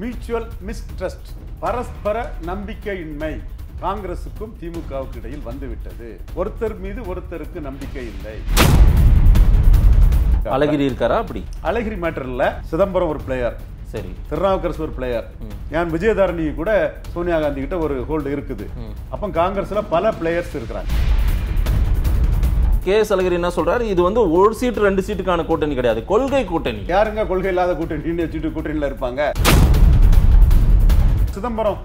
mutual mistrust பரஸ்பர நம்பிக்கையின்மை காங்கிரசுக்கும் திமுகவுக்கு இடையில் வந்துவிட்டது ஒருத்தர் மீது ஒருத்தருக்கு நம்பிக்கை இல்லை அழகிரி இருக்காரா அப்படி அழகிரி மேட்டர்ல சிதம்பரம் ஒரு பிளேயர் சரி திருநாவுக்கரசு ஒரு பிளேயர் ஏன் விஜயதாரணி கூட சோனியா காந்தி கிட்ட ஒரு ஹோல்டு இருக்குது அப்போ காங்கிரஸ்ல பல பிளேயர்ஸ் இருக்கிறாங்க கே எஸ் அழகிரி என்ன சொல்றாரு இது வந்து ஒரு சீட்டு ரெண்டு சீட்டுக்கான கூட்டணி கிடையாது கொள்கை கூட்டணி யாருங்க கொள்கை இல்லாத கூட்டணி வச்சுட்டு கூட்டணியில் இருப்பாங்க சிதம்பரம்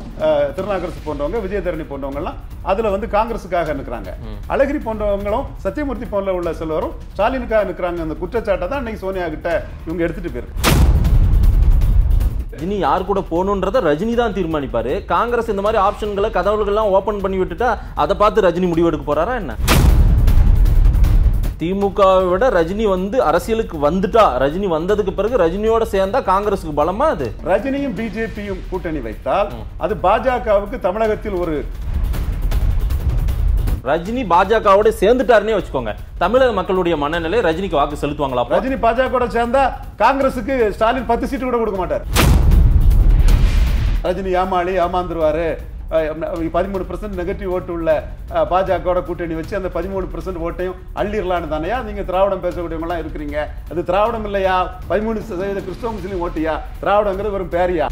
திருநாகரசு போன்றவங்க விஜயதரணி போன்றவங்கலாம் அதுல வந்து காங்கிரஸுக்காக நிற்கிறாங்க அழகிரி போன்றவங்களும் சத்தியமூர்த்தி போன்ற உள்ள சிலரும் ஸ்டாலினுக்காக நிற்கிறாங்க அந்த குற்றச்சாட்டை தான் அன்னைக்கு சோனியா கிட்ட இவங்க எடுத்துட்டு போயிருக்கு இனி யார் கூட போகணுன்றத ரஜினி தான் தீர்மானிப்பாரு காங்கிரஸ் இந்த மாதிரி ஆப்ஷன்களை கதவுகள்லாம் ஓப்பன் பண்ணி விட்டுட்டா அதை பார்த்து ரஜினி முடிவெடுக்க போறாரா என்ன திமுகவை விட ரஜினி வந்து அரசியலுக்கு வந்துட்டா ரஜினி வந்ததுக்கு பிறகு ரஜினியோட சேர்ந்தா காங்கிரஸுக்கு பலமா அது ரஜினியும் பிஜேபியும் கூட்டணி வைத்தால் அது பாஜகவுக்கு தமிழகத்தில் ஒரு ரஜினி பாஜகவோட சேர்ந்துட்டாருன்னே வச்சுக்கோங்க தமிழக மக்களுடைய மனநிலை ரஜினிக்கு வாக்கு செலுத்துவாங்களா ரஜினி பாஜக சேர்ந்தா காங்கிரஸுக்கு ஸ்டாலின் பத்து சீட்டு கூட கொடுக்க மாட்டார் ரஜினி ஏமாளி ஏமாந்துருவாரு பதிமூணு பர்சன்ட் நெகட்டிவ் ஓட்டு உள்ள பாஜகவோட கூட்டணி வச்சு அந்த பதிமூணு பர்சன்ட் ஓட்டையும் அள்ளிடலான்னு தானேயா நீங்கள் திராவிடம் பேசக்கூடியவங்களாம் இருக்கிறீங்க அது திராவிடம் இல்லையா பதிமூணு சதவீத கிறிஸ்தவ முஸ்லீம் ஓட்டியா திராவிடங்கிறது வெறும் பேரியா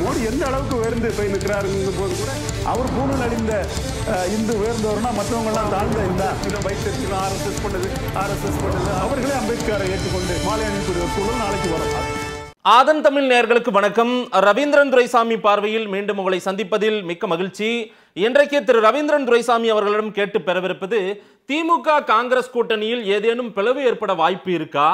மோடி எந்த அளவுக்கு உயர்ந்து போய் நிற்கிறாருங்கும் போது கூட அவர் பூணல் அடிந்த இந்து உயர்ந்தவர்னா மற்றவங்கெல்லாம் தாழ்ந்த இந்த இதை வைத்திருக்கிறோம் ஆர்எஸ்எஸ் பண்ணுது ஆர்எஸ்எஸ் பண்ணுது அவர்களே அம்பேத்கரை ஏற்றுக்கொண்டு மாலை அணிக்கூடிய சூழல் நாளைக்கு வரலாம் ஆதன் தமிழ் நேர்களுக்கு வணக்கம் ரவீந்திரன் துரைசாமி பார்வையில் மீண்டும் உங்களை சந்திப்பதில் மிக்க மகிழ்ச்சி இன்றைக்கு திரு ரவீந்திரன் துரைசாமி அவர்களிடம் கேட்டு பெறவிருப்பது திமுக காங்கிரஸ் கூட்டணியில் ஏதேனும் பிளவு ஏற்பட வாய்ப்பு இருக்கா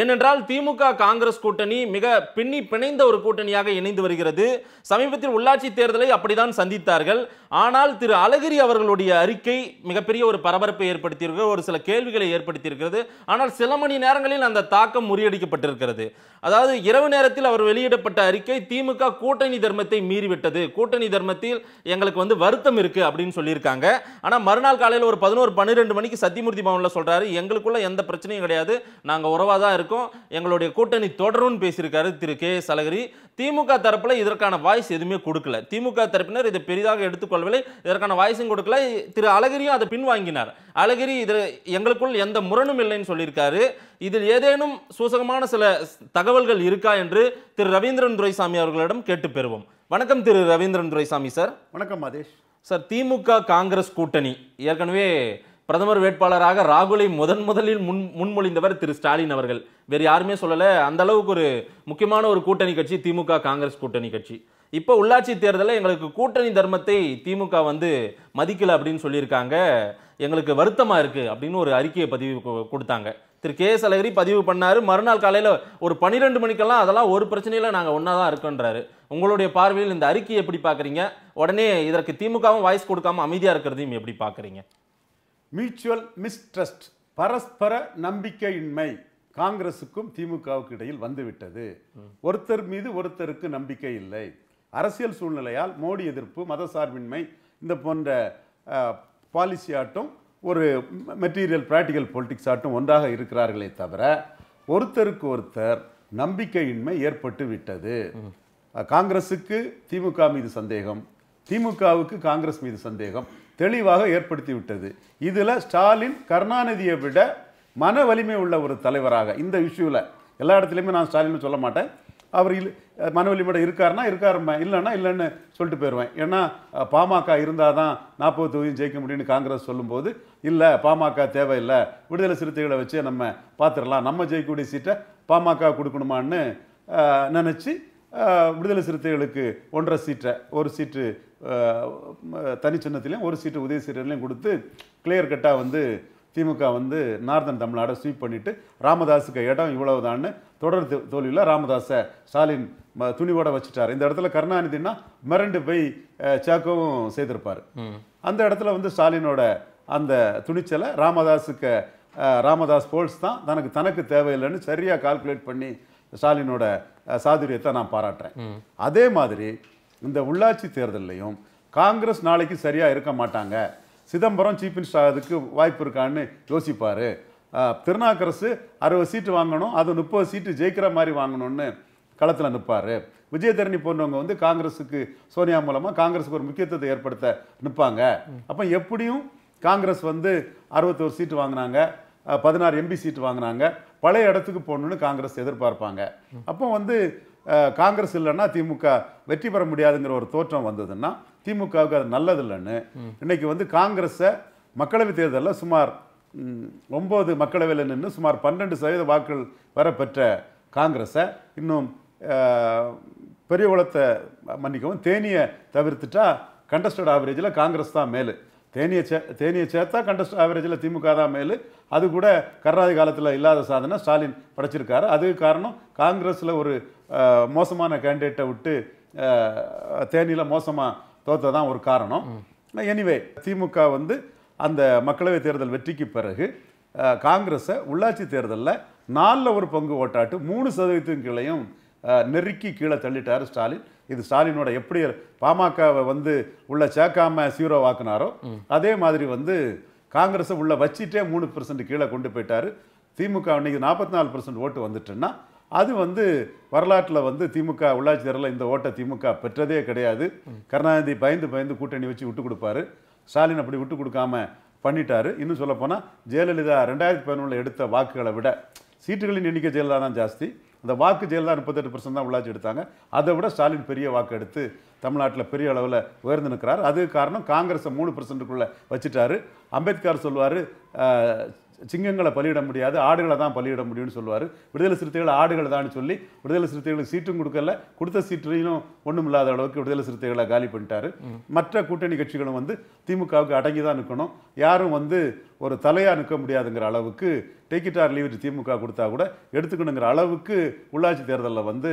ஏனென்றால் திமுக காங்கிரஸ் கூட்டணி மிக பின்னி பிணைந்த ஒரு கூட்டணியாக இணைந்து வருகிறது சமீபத்தில் உள்ளாட்சி தேர்தலை அப்படிதான் சந்தித்தார்கள் ஆனால் திரு அழகிரி அவர்களுடைய அறிக்கை மிகப்பெரிய ஒரு பரபரப்பை ஏற்படுத்தியிருக்கிறது ஒரு சில கேள்விகளை ஏற்படுத்தியிருக்கிறது ஆனால் சில மணி நேரங்களில் அந்த தாக்கம் முறியடிக்கப்பட்டிருக்கிறது அதாவது இரவு நேரத்தில் அவர் வெளியிடப்பட்ட அறிக்கை திமுக கூட்டணி தர்மத்தை மீறிவிட்டது கூட்டணி தர்மத்தில் எங்களுக்கு வந்து வருத்தம் இருக்கு அப்படின்னு சொல்லியிருக்காங்க ஆனால் மறுநாள் காலையில் ஒரு பதினோரு பன்னிரெண்டு மணிக்கு சத்தியமூர்த்தி பவனில் சொல்றாரு எங்களுக்குள்ள எந்த பிரச்சனையும் கிடையாது நாங்கள் உறவாதான் இருக்கும் எங்களுடைய கூட்டணி தொடரும்னு பேசியிருக்காரு திரு கே எஸ் அழகிரி திமுக தரப்பில் இதற்கான வாய்ஸ் எதுவுமே கொடுக்கல திமுக தரப்பினர் இதை பெரிதாக எடுத்துக்கொள்ளவில்லை இதற்கான வாய்ஸும் கொடுக்கல திரு அழகிரியும் அதை பின்வாங்கினார் அழகிரி இதில் எங்களுக்குள் எந்த முரணும் இல்லைன்னு சொல்லியிருக்காரு இதில் ஏதேனும் சூசகமான சில தகவல்கள் இருக்கா என்று திரு ரவீந்திரன் துரைசாமி அவர்களிடம் கேட்டு பெறுவோம் வணக்கம் திரு ரவீந்திரன் துரைசாமி சார் வணக்கம் மதேஷ் சார் திமுக காங்கிரஸ் கூட்டணி ஏற்கனவே பிரதமர் வேட்பாளராக ராகுலை முதன் முதலில் முன் முன்மொழிந்தவர் திரு ஸ்டாலின் அவர்கள் வேறு யாருமே சொல்லலை அந்த அளவுக்கு ஒரு முக்கியமான ஒரு கூட்டணி கட்சி திமுக காங்கிரஸ் கூட்டணி கட்சி இப்போ உள்ளாட்சி தேர்தலில் எங்களுக்கு கூட்டணி தர்மத்தை திமுக வந்து மதிக்கலை அப்படின்னு சொல்லியிருக்காங்க எங்களுக்கு வருத்தமாக இருக்குது அப்படின்னு ஒரு அறிக்கையை பதிவு கொடுத்தாங்க திரு கே எஸ் அழகிரி பதிவு பண்ணார் மறுநாள் காலையில் ஒரு பன்னிரெண்டு மணிக்கெல்லாம் அதெல்லாம் ஒரு பிரச்சனையில் நாங்கள் ஒன்றா தான் இருக்கோன்றாரு உங்களுடைய பார்வையில் இந்த அறிக்கையை எப்படி பார்க்குறீங்க உடனே இதற்கு திமுகவும் வாய்ஸ் கொடுக்காம அமைதியாக இருக்கிறதையும் எப்படி பார்க்குறீங்க மியூச்சுவல் மிஸ்ட்ரஸ்ட் பரஸ்பர நம்பிக்கையின்மை காங்கிரஸுக்கும் திமுகவுக்கு இடையில் வந்துவிட்டது ஒருத்தர் மீது ஒருத்தருக்கு நம்பிக்கை இல்லை அரசியல் சூழ்நிலையால் மோடி எதிர்ப்பு மதசார்பின்மை இந்த போன்ற பாலிசி ஆட்டும் ஒரு மெட்டீரியல் ப்ராக்டிக்கல் பொலிட்டிக்ஸ் ஆட்டும் ஒன்றாக இருக்கிறார்களே தவிர ஒருத்தருக்கு ஒருத்தர் நம்பிக்கையின்மை ஏற்பட்டு விட்டது காங்கிரஸுக்கு திமுக மீது சந்தேகம் திமுகவுக்கு காங்கிரஸ் மீது சந்தேகம் தெளிவாக ஏற்படுத்திவிட்டது இதில் ஸ்டாலின் கருணாநிதியை விட மன வலிமை உள்ள ஒரு தலைவராக இந்த இஷ்யூவில் எல்லா இடத்துலையுமே நான் ஸ்டாலின் சொல்ல மாட்டேன் அவர் இல் மன வலிமையோட இருக்காருன்னா இருக்காருமே இல்லைன்னா இல்லைன்னு சொல்லிட்டு போயிடுவேன் ஏன்னா பாமக இருந்தால் தான் நாற்பது தொகுதியும் ஜெயிக்க முடியும்னு காங்கிரஸ் சொல்லும்போது இல்லை பாமக தேவையில்லை விடுதலை சிறுத்தைகளை வச்சு நம்ம பார்த்துடலாம் நம்ம ஜெயிக்கக்கூடிய சீட்டை பாமக கொடுக்கணுமான்னு நினச்சி விடுதலை சிறுத்தைகளுக்கு ஒன்றரை சீட்டை ஒரு சீட்டு தனிச்சின்னத்திலையும் ஒரு சீட்டு உதவி சீட்டுலையும் கொடுத்து கிளியர் கட்டாக வந்து திமுக வந்து நார்தன் தமிழ்நாடை ஸ்வீப் பண்ணிவிட்டு ராமதாஸுக்கு இடம் இவ்வளவுதான்னு தொடர் தோல்வியில் ராமதாஸை ஸ்டாலின் துணிவோட வச்சுட்டார் இந்த இடத்துல கருணாநிதினா மிரண்டு போய் சேக்கவும் செய்திருப்பார் அந்த இடத்துல வந்து ஸ்டாலினோட அந்த துணிச்சலை ராமதாஸுக்கு ராமதாஸ் போல்ஸ் தான் தனக்கு தனக்கு தேவையில்லைன்னு சரியாக கால்குலேட் பண்ணி ஸ்டாலினோட சாதுரியத்தை நான் பாராட்டுறேன் அதே மாதிரி இந்த உள்ளாட்சி தேர்தலையும் காங்கிரஸ் நாளைக்கு சரியாக இருக்க மாட்டாங்க சிதம்பரம் சீஃப் மினிஸ்டர் ஆகிறதுக்கு வாய்ப்பு இருக்கான்னு யோசிப்பார் திருநாக்கரசு அறுபது சீட்டு வாங்கணும் அது முப்பது சீட்டு ஜெயிக்கிற மாதிரி வாங்கணும்னு களத்தில் நிற்பார் விஜயதரணி போன்றவங்க வந்து காங்கிரஸுக்கு சோனியா மூலமாக காங்கிரஸுக்கு ஒரு முக்கியத்துவத்தை ஏற்படுத்த நிற்பாங்க அப்போ எப்படியும் காங்கிரஸ் வந்து அறுபத்தோரு சீட்டு வாங்கினாங்க பதினாறு எம்பி சீட்டு வாங்கினாங்க பழைய இடத்துக்கு போகணுன்னு காங்கிரஸ் எதிர்பார்ப்பாங்க அப்போ வந்து காங்கிரஸ் இல்லைன்னா திமுக வெற்றி பெற முடியாதுங்கிற ஒரு தோற்றம் வந்ததுன்னா திமுகவுக்கு அது நல்லதில்லைன்னு இன்னைக்கு வந்து காங்கிரஸை மக்களவைத் தேர்தலில் சுமார் ஒம்பது மக்களவையில் நின்று சுமார் பன்னெண்டு சதவீத வாக்குகள் வர பெற்ற காங்கிரஸை இன்னும் பெரிய குளத்தை மன்னிக்கவும் தேனியை தவிர்த்துட்டா கண்டஸ்டட் ஆவரேஜில் காங்கிரஸ் தான் மேலு தேனியை சே தேனியை சேர்த்தா கண்டஸ்ட் ஆவரேஜில் திமுக தான் மேலு அது கூட கர்நாடக காலத்தில் இல்லாத சாதனை ஸ்டாலின் படைச்சிருக்காரு அதுக்கு காரணம் காங்கிரஸில் ஒரு மோசமான கேண்டிடேட்டை விட்டு தேனியில் மோசமாக தோற்றதான் ஒரு காரணம் எனிவே திமுக வந்து அந்த மக்களவைத் தேர்தல் வெற்றிக்கு பிறகு காங்கிரஸை உள்ளாட்சி தேர்தலில் நாலில் ஒரு பங்கு ஓட்டாட்டு மூணு சதவீதத்தின் கீழையும் நெருக்கி கீழே தள்ளிட்டார் ஸ்டாலின் இது ஸ்டாலினோட எப்படி பாமகவை வந்து உள்ள சேர்க்காம சீரோ வாக்குனாரோ அதே மாதிரி வந்து காங்கிரஸை உள்ள வச்சிட்டே மூணு பெர்சன்ட் கீழே கொண்டு போயிட்டார் திமுக இன்னைக்கு நாற்பத்தி நாலு பெர்சன்ட் ஓட்டு வந்துட்டுன்னா அது வந்து வரலாற்றில் வந்து திமுக உள்ளாட்சி தேர்தலில் இந்த ஓட்டை திமுக பெற்றதே கிடையாது கருணாநிதி பயந்து பயந்து கூட்டணி வச்சு விட்டு கொடுப்பாரு ஸ்டாலின் அப்படி விட்டு கொடுக்காம பண்ணிட்டாரு இன்னும் சொல்லப்போனால் ஜெயலலிதா ரெண்டாயிரத்தி பதினொன்றில் எடுத்த வாக்குகளை விட சீட்டுகளின் எண்ணிக்கை ஜெயலலிதா தான் ஜாஸ்தி அந்த வாக்கு ஜெயலலிதா முப்பத்தெட்டு பர்சன்ட் தான் உள்ளாட்சி எடுத்தாங்க அதை விட ஸ்டாலின் பெரிய வாக்கு எடுத்து தமிழ்நாட்டில் பெரிய அளவில் உயர்ந்து நிற்கிறார் அதுக்கு காரணம் காங்கிரஸை மூணு பர்சன்ட்டுக்குள்ளே வச்சுட்டாரு அம்பேத்கர் சொல்வார் சிங்கங்களை பலியிட முடியாது ஆடுகளை தான் பலியிட முடியும்னு சொல்லுவார் விடுதலை சிறுத்தைகள் ஆடுகளை தான் சொல்லி விடுதலை சிறுத்தைகளுக்கு சீட்டும் கொடுக்கல கொடுத்த சீட்டையும் ஒன்றும் இல்லாத அளவுக்கு விடுதலை சிறுத்தைகளை காலி பண்ணிட்டாரு மற்ற கூட்டணி கட்சிகளும் வந்து திமுகவுக்கு அடங்கி தான் நிற்கணும் யாரும் வந்து ஒரு தலையாக நிற்க முடியாதுங்கிற அளவுக்கு டேக்கிட்டார் லீவ் திமுக கொடுத்தா கூட எடுத்துக்கணுங்கிற அளவுக்கு உள்ளாட்சி தேர்தலில் வந்து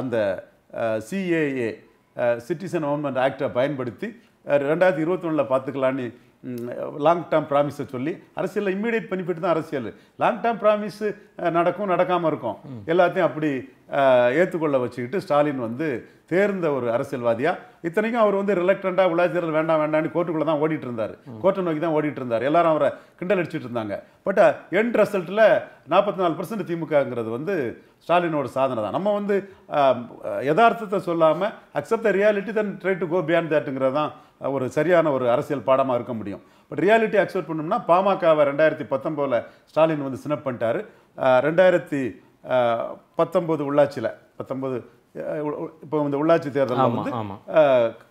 அந்த சிஏஏ சிட்டிசன் அமெண்ட்மெண்ட் ஆக்டை பயன்படுத்தி ரெண்டாயிரத்தி இருபத்தி ஒன்றில் பார்த்துக்கலான்னு லாங் டேர்ம் ப்ராமிஸை சொல்லி அரசியலில் இம்மீடியட் பெனிஃபிட் தான் அரசியல் லாங் டேர்ம் ப்ராமிஸ் நடக்கும் நடக்காமல் இருக்கும் எல்லாத்தையும் அப்படி ஏற்றுக்கொள்ள வச்சுக்கிட்டு ஸ்டாலின் வந்து தேர்ந்த ஒரு அரசியல்வாதியாக இத்தனைக்கும் அவர் வந்து ரிலக்டண்ட்டாக விளையாட்டு வேண்டாம் வேண்டாம்னு கோர்ட்டுக்குள்ளே தான் ஓடிட்டு இருந்தார் கோர்ட்டை நோக்கி தான் ஓடிட்டு இருந்தார் எல்லாரும் அவரை கிண்டல் அடிச்சுட்டு இருந்தாங்க பட் எண்ட் ரிசல்ட்டில் நாற்பத்தி நாலு பர்சன்ட் திமுகங்கிறது வந்து ஸ்டாலினோட சாதனை தான் நம்ம வந்து யதார்த்தத்தை சொல்லாமல் accept the reality then try to go beyond தேட்டுங்கிறது தான் ஒரு சரியான ஒரு அரசியல் பாடமாக இருக்க முடியும் பட் ரியாலிட்டி அக்செப்ட் பண்ணோம்னா பாமகவை ரெண்டாயிரத்தி பத்தொம்போதில் ஸ்டாலின் வந்து சினப் பண்ணிட்டாரு ரெண்டாயிரத்தி பத்தொம்போது உள்ளாட்சியில் பத்தொம்போது இப்போ இந்த உள்ளாட்சி தேர்தலில் வந்து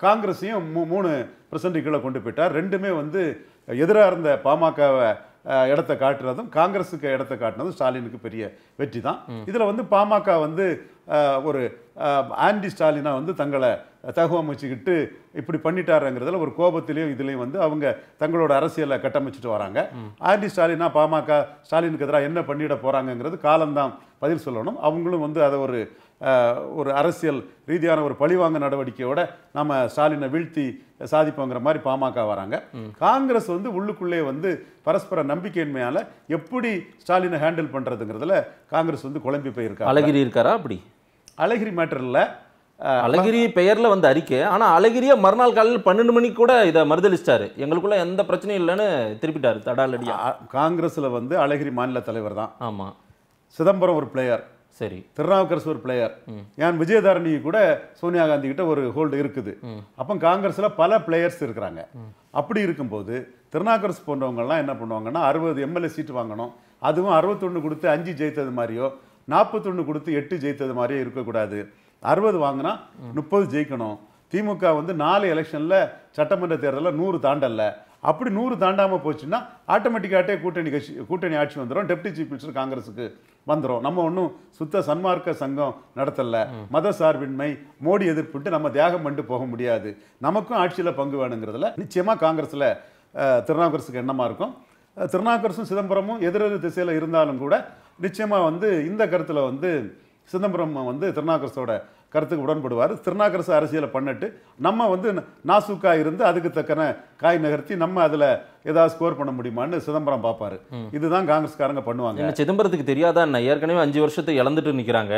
காங்கிரஸையும் மூணு பிரசன்ட் கீழே கொண்டு போயிட்டார் ரெண்டுமே வந்து எதிராக இருந்த பாமகவை இடத்த காட்டுறதும் காங்கிரஸுக்கு இடத்த காட்டினதும் ஸ்டாலினுக்கு பெரிய வெற்றி தான் இதில் வந்து பாமக வந்து ஒரு ஆன்டி ஸ்டாலினாக வந்து தங்களை தகவமைச்சிக்கிட்டு இப்படி பண்ணிட்டாருங்கிறதுல ஒரு கோபத்திலையும் இதுலேயும் வந்து அவங்க தங்களோட அரசியலை கட்டமைச்சிட்டு வராங்க ஆன்டி ஸ்டாலினா பாமக ஸ்டாலினுக்கு எதிராக என்ன பண்ணிட போகிறாங்கங்கிறது காலம்தான் பதில் சொல்லணும் அவங்களும் வந்து அதை ஒரு ஒரு அரசியல் ரீதியான ஒரு பழிவாங்க நடவடிக்கையோட நம்ம ஸ்டாலினை வீழ்த்தி சாதிப்போங்கிற மாதிரி பாமக வராங்க காங்கிரஸ் வந்து உள்ளுக்குள்ளே வந்து பரஸ்பர நம்பிக்கையின்மையால் எப்படி ஸ்டாலினை ஹேண்டில் பண்ணுறதுங்கிறதுல காங்கிரஸ் வந்து குழம்பி போயிருக்கா அழகிரி இருக்காரா அப்படி அழகிரி மேட்டரில் அழகிரி பெயரில் வந்து அறிக்கை ஆனால் அழகிரியை மறுநாள் காலையில் பன்னெண்டு மணிக்கு கூட இதை மறுதளிச்சிட்டாரு எங்களுக்குள்ள எந்த பிரச்சனையும் இல்லைன்னு திருப்பிட்டாரு தடாலடியா காங்கிரஸில் வந்து அழகிரி மாநில தலைவர் தான் ஆமாம் சிதம்பரம் ஒரு பிளேயர் சரி திருநாவுக்கரசு ஒரு பிளேயர் ஏன் விஜயதாரணி கூட சோனியா காந்தி கிட்ட ஒரு ஹோல்டு இருக்குது அப்போ காங்கிரஸில் பல பிளேயர்ஸ் இருக்கிறாங்க அப்படி இருக்கும்போது திருநாவுக்கரசு போன்றவங்கலாம் என்ன பண்ணுவாங்கன்னா அறுபது எம்எல்ஏ சீட்டு வாங்கணும் அதுவும் அறுபத்தொன்று கொடுத்து அஞ்சு ஜெயித்தது மாதிரியோ நாற்பத்தொன்று கொடுத்து எட்டு ஜெயித்தது மாதிரியோ இருக்கக்கூடாது அறுபது வாங்கினா முப்பது ஜெயிக்கணும் திமுக வந்து நாலு எலெக்ஷனில் சட்டமன்ற தேர்தலில் நூறு தாண்டல அப்படி நூறு தாண்டாமல் போச்சுன்னா ஆட்டோமேட்டிக்காகட்டே கூட்டணி கட்சி கூட்டணி ஆட்சி வந்துடும் டெப்டி சீஃப் மினிஸ்டர் காங்கிரஸுக்கு வந்துடும் நம்ம ஒன்றும் சுத்த சன்மார்க்க சங்கம் நடத்தலை மத சார்பின்மை மோடி எதிர்ப்புட்டு நம்ம தியாகம் பண்ணிட்டு போக முடியாது நமக்கும் ஆட்சியில் பங்கு வேணுங்கிறதுல நிச்சயமாக காங்கிரஸில் திருநாகரசுக்கு எண்ணமாக இருக்கும் திருநாகரசும் சிதம்பரமும் எதிரெதிர் திசையில் இருந்தாலும் கூட நிச்சயமாக வந்து இந்த கருத்தில் வந்து சிதம்பரம் வந்து திருநாகரசோட கருத்துக்கு உடன்படுவார் திருநாக்கரசு அரசியலை பண்ணிட்டு நம்ம வந்து நாசுக்கா இருந்து அதுக்கு தக்கன காய் நகர்த்தி நம்ம அதில் ஏதாவது ஸ்கோர் பண்ண முடியுமான்னு சிதம்பரம் பார்ப்பாரு இதுதான் காங்கிரஸ்காரங்க பண்ணுவாங்க சிதம்பரத்துக்கு தெரியாதா என்ன ஏற்கனவே அஞ்சு வருஷத்தை இழந்துட்டு நிற்கிறாங்க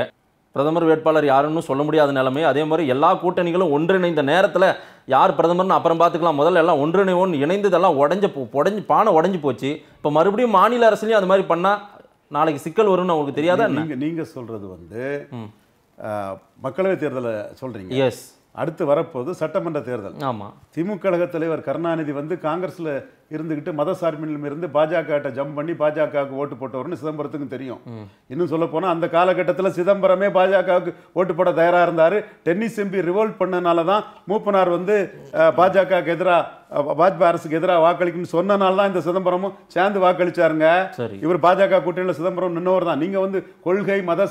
பிரதமர் வேட்பாளர் யாருன்னு சொல்ல முடியாத நிலைமை அதே மாதிரி எல்லா கூட்டணிகளும் ஒன்றிணைந்த நேரத்தில் யார் பிரதமர்னு அப்புறம் பார்த்துக்கலாம் முதல்ல எல்லாம் ஒன்றிணைவோன்னு இணைந்ததெல்லாம் உடஞ்ச உடஞ்சி பானை உடஞ்சி போச்சு இப்போ மறுபடியும் மாநில அரசுலையும் அது மாதிரி பண்ணால் நாளைக்கு சிக்கல் வரும்னு அவங்களுக்கு தெரியாதா நீங்கள் நீங்கள் சொல்கிறது வந்து மக்களவைத் தேர்தலை சொல்கிறீங்க எஸ் அடுத்து வரப்போது சட்டமன்ற தேர்தல் ஆமாம் திமுக தலைவர் கருணாநிதி வந்து காங்கிரஸில் இருந்துக்கிட்டு மத இருந்து பாஜகட்ட ஜம்ப் பண்ணி பாஜகவுக்கு ஓட்டு போட்டவர்னு சிதம்பரத்துக்கும் தெரியும் இன்னும் சொல்ல போனால் அந்த காலகட்டத்தில் சிதம்பரமே பாஜகவுக்கு ஓட்டு போட தயாராக இருந்தார் டென்னிஸ் எம்பி ரிவோல்ட் பண்ணனால தான் மூப்பனார் வந்து பாஜகவுக்கு எதிராக வாஜ்பாய் அரசுக்கு எதிராக வாக்களிக்கும்னு சொன்னனால தான் இந்த சிதம்பரமும் சேர்ந்து வாக்களிச்சாருங்க இவர் பாஜக கூட்டணியில் சிதம்பரம் நின்னவர் தான் நீங்கள் வந்து கொள்கை மத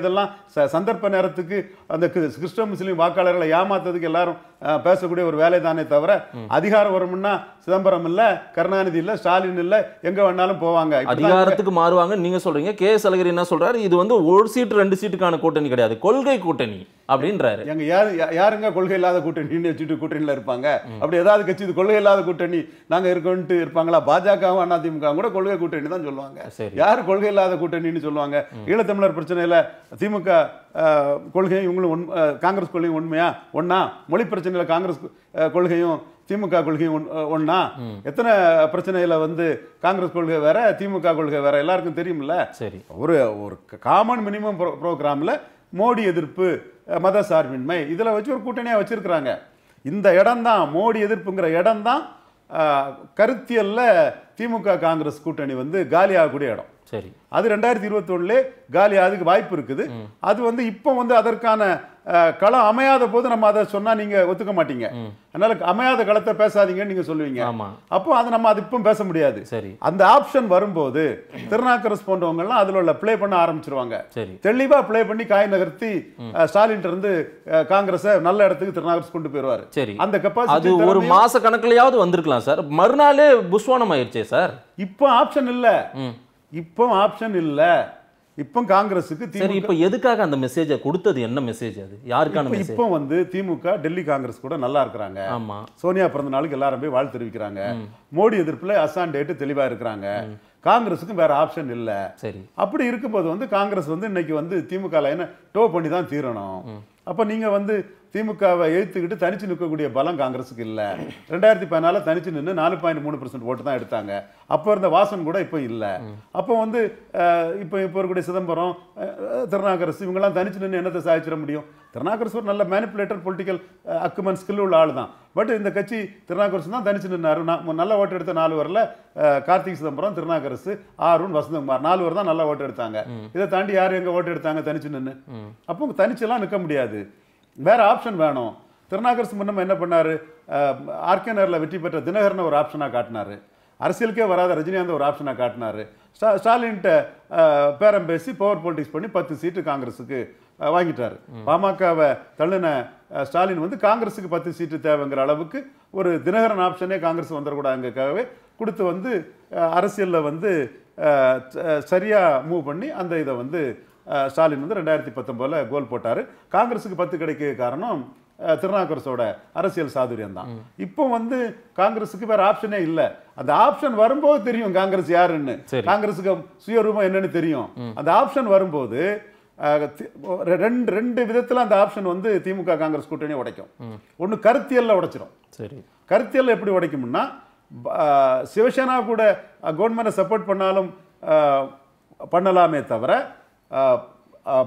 இதெல்லாம் சந்தர்ப்ப நேரத்துக்கு அந்த கிறிஸ்தவ முஸ்லீம் வாக்காளர்களை ஏமாத்ததுக்கு எல்லாரும் பேசக்கூடிய ஒரு வேலை தானே தவிர அதிகாரம் வரும்னா சிதம்பரம் இல்ல கருணாநிதி இல்ல ஸ்டாலின் இல்ல எங்க வேணாலும் போவாங்க அதிகாரத்துக்கு மாறுவாங்க நீங்க சொல்றீங்க கே எஸ் அழகிரி என்ன சொல்றாரு இது வந்து ஒரு சீட்டு ரெண்டு சீட்டுக்கான கூட்டணி கிடையாது கொள்கை கூட்டணி அப்படின்றாரு எங்க யாரு யாருங்க கொள்கை இல்லாத கூட்டணின்னு வச்சுட்டு கூட்டணியில் இருப்பாங்க அப்படி ஏதாவது கட்சி கொள்கை இல்லாத கூட்டணி நாங்க இருக்கோன்ட்டு இருப்பாங்களா பாஜகவும் அதிமுக கூட கொள்கை கூட்டணி தான் சொல்லுவாங்க யார் கொள்கை இல்லாத கூட்டணின்னு சொல்லுவாங்க ஈழத்தமிழர் பிரச்சனையில திமுக கொள்கையும் இவங்களும் காங்கிரஸ் கொள்கையும் உண்மையா ஒன்னா மொழி பிரச்சனையில காங்கிரஸ் கொள்கையும் திமுக கொள்கையும் ஒன்னா எத்தனை பிரச்சனையில வந்து காங்கிரஸ் கொள்கை வேற திமுக கொள்கை வேற எல்லாருக்கும் தெரியும்ல சரி ஒரு ஒரு காமன் மினிமம் ப்ரோக்ராம்ல மோடி எதிர்ப்பு மத சார்பின்மை இதில் வச்சு ஒரு கூட்டணியாக வச்சுருக்கிறாங்க இந்த இடம்தான் மோடி எதிர்ப்புங்கிற இடம் தான் கருத்தியலில் திமுக காங்கிரஸ் கூட்டணி வந்து காலியாகக்கூடிய இடம் சரி அது ரெண்டாயிரத்தி இருபத்தொன்னுலே காலி அதுக்கு வாய்ப்பு இருக்குது அது வந்து இப்போ வந்து அதற்கான களம் அமையாத போது நம்ம அதை சொன்னால் நீங்கள் ஒத்துக்க மாட்டீங்க அதனால அமையாத களத்தை பேசாதீங்கன்னு நீங்கள் சொல்லுவீங்க அப்போ அதை நம்ம அது இப்போ பேச முடியாது சரி அந்த ஆப்ஷன் வரும்போது திருநாக்கரஸ் எல்லாம் அதில் உள்ள பிளே பண்ண ஆரம்பிச்சிருவாங்க சரி தெளிவாக பிளே பண்ணி காய் நகர்த்தி ஸ்டாலின் இருந்து காங்கிரஸை நல்ல இடத்துக்கு திருநாக்கரஸ் கொண்டு போயிடுவார் சரி அந்த கெப்பாசிட்டி அது ஒரு மாச கணக்குலையாவது வந்திருக்கலாம் சார் மறுநாளே புஸ்வானம் ஆயிடுச்சே சார் இப்போ ஆப்ஷன் இல்லை இப்போ ஆப்ஷன் இல்லை இப்போ காங்கிரஸுக்கு சரி இப்போ எதுக்காக அந்த மெசேஜை கொடுத்தது என்ன மெசேஜ் அது யாருக்கான மெசேஜ் இப்போ வந்து திமுக டெல்லி காங்கிரஸ் கூட நல்லா இருக்கிறாங்க ஆமாம் சோனியா பிறந்த நாளுக்கு எல்லாரும் போய் வாழ்த்து தெரிவிக்கிறாங்க மோடி எதிர்ப்பில் அசான் டேட்டு தெளிவாக இருக்கிறாங்க காங்கிரஸுக்கும் வேற ஆப்ஷன் இல்லை சரி அப்படி இருக்கும்போது வந்து காங்கிரஸ் வந்து இன்னைக்கு வந்து திமுக லைனை டோ பண்ணி தான் தீரணும் அப்போ நீங்கள் வந்து திமுகவை எழுத்துக்கிட்டு தனிச்சு நிற்கக்கூடிய பலம் காங்கிரஸுக்கு இல்லை ரெண்டாயிரத்தி பதினாலில் தனிச்சு நின்று நாலு பாயிண்ட் மூணு பர்சன்ட் ஓட்டு தான் எடுத்தாங்க அப்போ இருந்த வாசன் கூட இப்போ இல்லை அப்போ வந்து இப்போ இப்போ இருக்கக்கூடிய சிதம்பரம் திருநாகரசு இவங்கெல்லாம் தனிச்சு நின்று என்னத்தை சாதிச்சிட முடியும் திருநாகரசு ஒரு நல்ல மேனிப்புலேட்டர் பொலிட்டிக்கல் அக்குமன் ஸ்கில் உள்ள ஆள் தான் பட் இந்த கட்சி திருநாகரசு தான் தனிச்சு நின்னார் நல்ல ஓட்டு எடுத்த நாலு வரல கார்த்திக் சிதம்பரம் திருநாகரசு ஆருண் வசந்தகுமார் நாலு பேர் தான் நல்லா ஓட்டு எடுத்தாங்க இதை தாண்டி யார் எங்கே ஓட்டு எடுத்தாங்க தனிச்சு நின்று அப்போ தனிச்செல்லாம் நிற்க முடியாது வேறு ஆப்ஷன் வேணும் திருநாகர் சிம்மனம் என்ன பண்ணார் ஆர்கே நகரில் வெற்றி பெற்ற தினகரனை ஒரு ஆப்ஷனாக காட்டினார் அரசியலுக்கே வராத ரஜினிகாந்த் ஒரு ஆப்ஷனாக காட்டினார் ஸ்டா ஸ்டாலின்கிட்ட பேரம் பேசி பவர் பாலிடிக்ஸ் பண்ணி பத்து சீட்டு காங்கிரஸுக்கு வாங்கிட்டார் பாமகவை தள்ளின ஸ்டாலின் வந்து காங்கிரஸுக்கு பத்து சீட்டு தேவைங்கிற அளவுக்கு ஒரு தினகரன் ஆப்ஷனே காங்கிரஸ் வந்துடக்கூடாதுங்கிறக்காகவே கொடுத்து வந்து அரசியலில் வந்து சரியாக மூவ் பண்ணி அந்த இதை வந்து ஸ்டாலின் வந்து ரெண்டாயிரத்தி பத்தொம்போதில் கோல் போட்டார் காங்கிரஸுக்கு பத்து கிடைக்க காரணம் திருநாக்கரசோட அரசியல் சாதுரியம் தான் இப்போ வந்து காங்கிரஸுக்கு வேற ஆப்ஷனே இல்லை அந்த ஆப்ஷன் வரும்போது தெரியும் காங்கிரஸ் யாருன்னு காங்கிரஸுக்கு சுயரூபம் என்னன்னு தெரியும் அந்த ஆப்ஷன் வரும்போது ரெண்டு ரெண்டு விதத்தில் அந்த ஆப்ஷன் வந்து திமுக காங்கிரஸ் கூட்டணி உடைக்கும் ஒன்று கருத்தியல்ல உடைச்சிரும் சரி கருத்தியல் எப்படி உடைக்கும்னா சிவசேனா கூட கவர்மெண்ட்டை சப்போர்ட் பண்ணாலும் பண்ணலாமே தவிர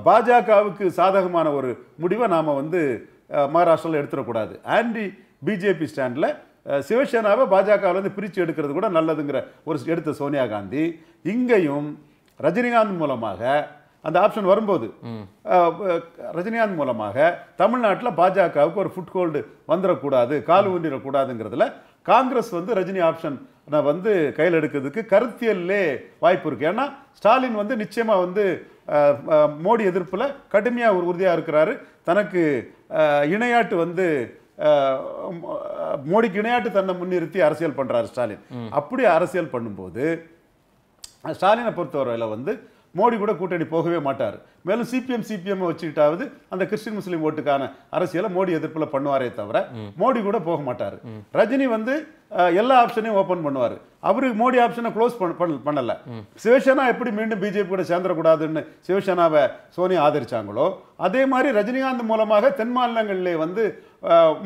பாஜகவுக்கு சாதகமான ஒரு முடிவை நாம் வந்து மகாராஷ்டிராவில் எடுத்துடக்கூடாது ஆன்டி பிஜேபி ஸ்டாண்டில் சிவசேனாவை பாஜகவிலேருந்து பிரித்து எடுக்கிறது கூட நல்லதுங்கிற ஒரு எடுத்த சோனியா காந்தி இங்கேயும் ரஜினிகாந்த் மூலமாக அந்த ஆப்ஷன் வரும்போது ரஜினிகாந்த் மூலமாக தமிழ்நாட்டில் பாஜகவுக்கு ஒரு ஃபுட் ஹோல்டு வந்துடக்கூடாது கால் ஊன்றிடக்கூடாதுங்கிறதுல காங்கிரஸ் வந்து ரஜினி ஆப்ஷன் நான் வந்து கையில் எடுக்கிறதுக்கு கருத்தியல்லே வாய்ப்பு இருக்குது ஏன்னா ஸ்டாலின் வந்து நிச்சயமாக வந்து மோடி எதிர்ப்பில் கடுமையாக ஒரு உறுதியாக இருக்கிறாரு தனக்கு இணையாட்டு வந்து மோடிக்கு இணையாட்டு தன்னை முன்னிறுத்தி அரசியல் பண்ணுறாரு ஸ்டாலின் அப்படி அரசியல் பண்ணும்போது ஸ்டாலினை பொறுத்தவரையில் வந்து மோடி கூட கூட்டணி போகவே மாட்டார் மேலும் சிபிஎம் சிபிஎம் வச்சுக்கிட்டாவது அந்த கிறிஸ்டின் முஸ்லீம் ஓட்டுக்கான அரசியலை மோடி எதிர்ப்பில் பண்ணுவாரே தவிர மோடி கூட போக மாட்டார் ரஜினி வந்து எல்லா ஆப்ஷனையும் ஓப்பன் பண்ணுவார் அவரு மோடி ஆப்ஷனை க்ளோஸ் பண்ணல சிவசேனா எப்படி மீண்டும் பிஜேபி கூட சேர்ந்துடக்கூடாதுன்னு சிவசேனாவை சோனியா ஆதரிச்சாங்களோ அதே மாதிரி ரஜினிகாந்த் மூலமாக தென் மாநிலங்களிலே வந்து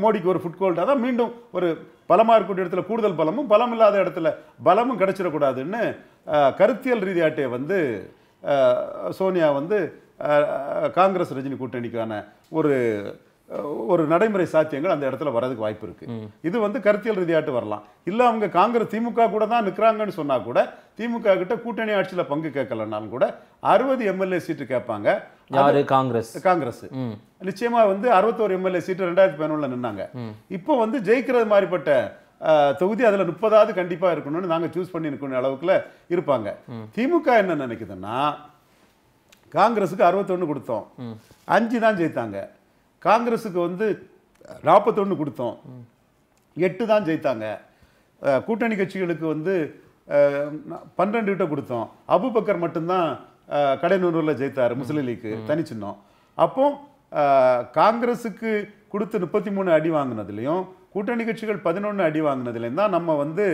மோடிக்கு ஒரு ஃபுட்கோல்ட் தான் மீண்டும் ஒரு பலமாக இருக்கக்கூடிய இடத்துல கூடுதல் பலமும் பலம் இல்லாத இடத்துல பலமும் கிடைச்சிடக்கூடாதுன்னு கருத்தியல் ரீதியாட்டே வந்து சோனியா வந்து காங்கிரஸ் ரஜினி கூட்டணிக்கான ஒரு ஒரு நடைமுறை சாத்தியங்கள் அந்த இடத்துல வர்றதுக்கு வாய்ப்பு இருக்கு இது வந்து கருத்தியல் ரீதியாட்டு வரலாம் இல்ல அவங்க காங்கிரஸ் திமுக கூட தான் நிற்கிறாங்கன்னு சொன்னா கூட திமுக கிட்ட கூட்டணி ஆட்சியில பங்கு கேட்கலனாலும் கூட அறுபது எம்எல்ஏ சீட்டு கேட்பாங்க காங்கிரஸ் காங்கிரஸ் நிச்சயமா வந்து அறுபத்தோரு எம்எல்ஏ சீட்டு ரெண்டாயிரத்தி பதினொன்றில் நின்னாங்க இப்போ வந்து ஜெயிக்கிறது மாதிரிப்பட்ட தொகுதி அதில் முப்பதாவது கண்டிப்பாக இருக்கணும்னு நாங்கள் சூஸ் பண்ணியிருக்கணும் அளவுக்குல இருப்பாங்க திமுக என்ன நினைக்குதுன்னா காங்கிரஸுக்கு அறுபத்தொன்று கொடுத்தோம் அஞ்சு தான் ஜெயித்தாங்க காங்கிரஸுக்கு வந்து நாற்பத்தொன்று கொடுத்தோம் எட்டு தான் ஜெயித்தாங்க கூட்டணி கட்சிகளுக்கு வந்து பன்னெண்டு கிட்ட கொடுத்தோம் அபுபக்கர் மட்டும்தான் கடைநூரில் ஜெயித்தார் முஸ்லீம் லீக்கு தனிச்சின்னோம் அப்போ காங்கிரஸுக்கு கொடுத்து முப்பத்தி மூணு அடி வாங்கினதுலேயும் கூட்டணி கட்சிகள் பதினொன்று அடி வாங்கினதுலேயும் தான் நம்ம வந்து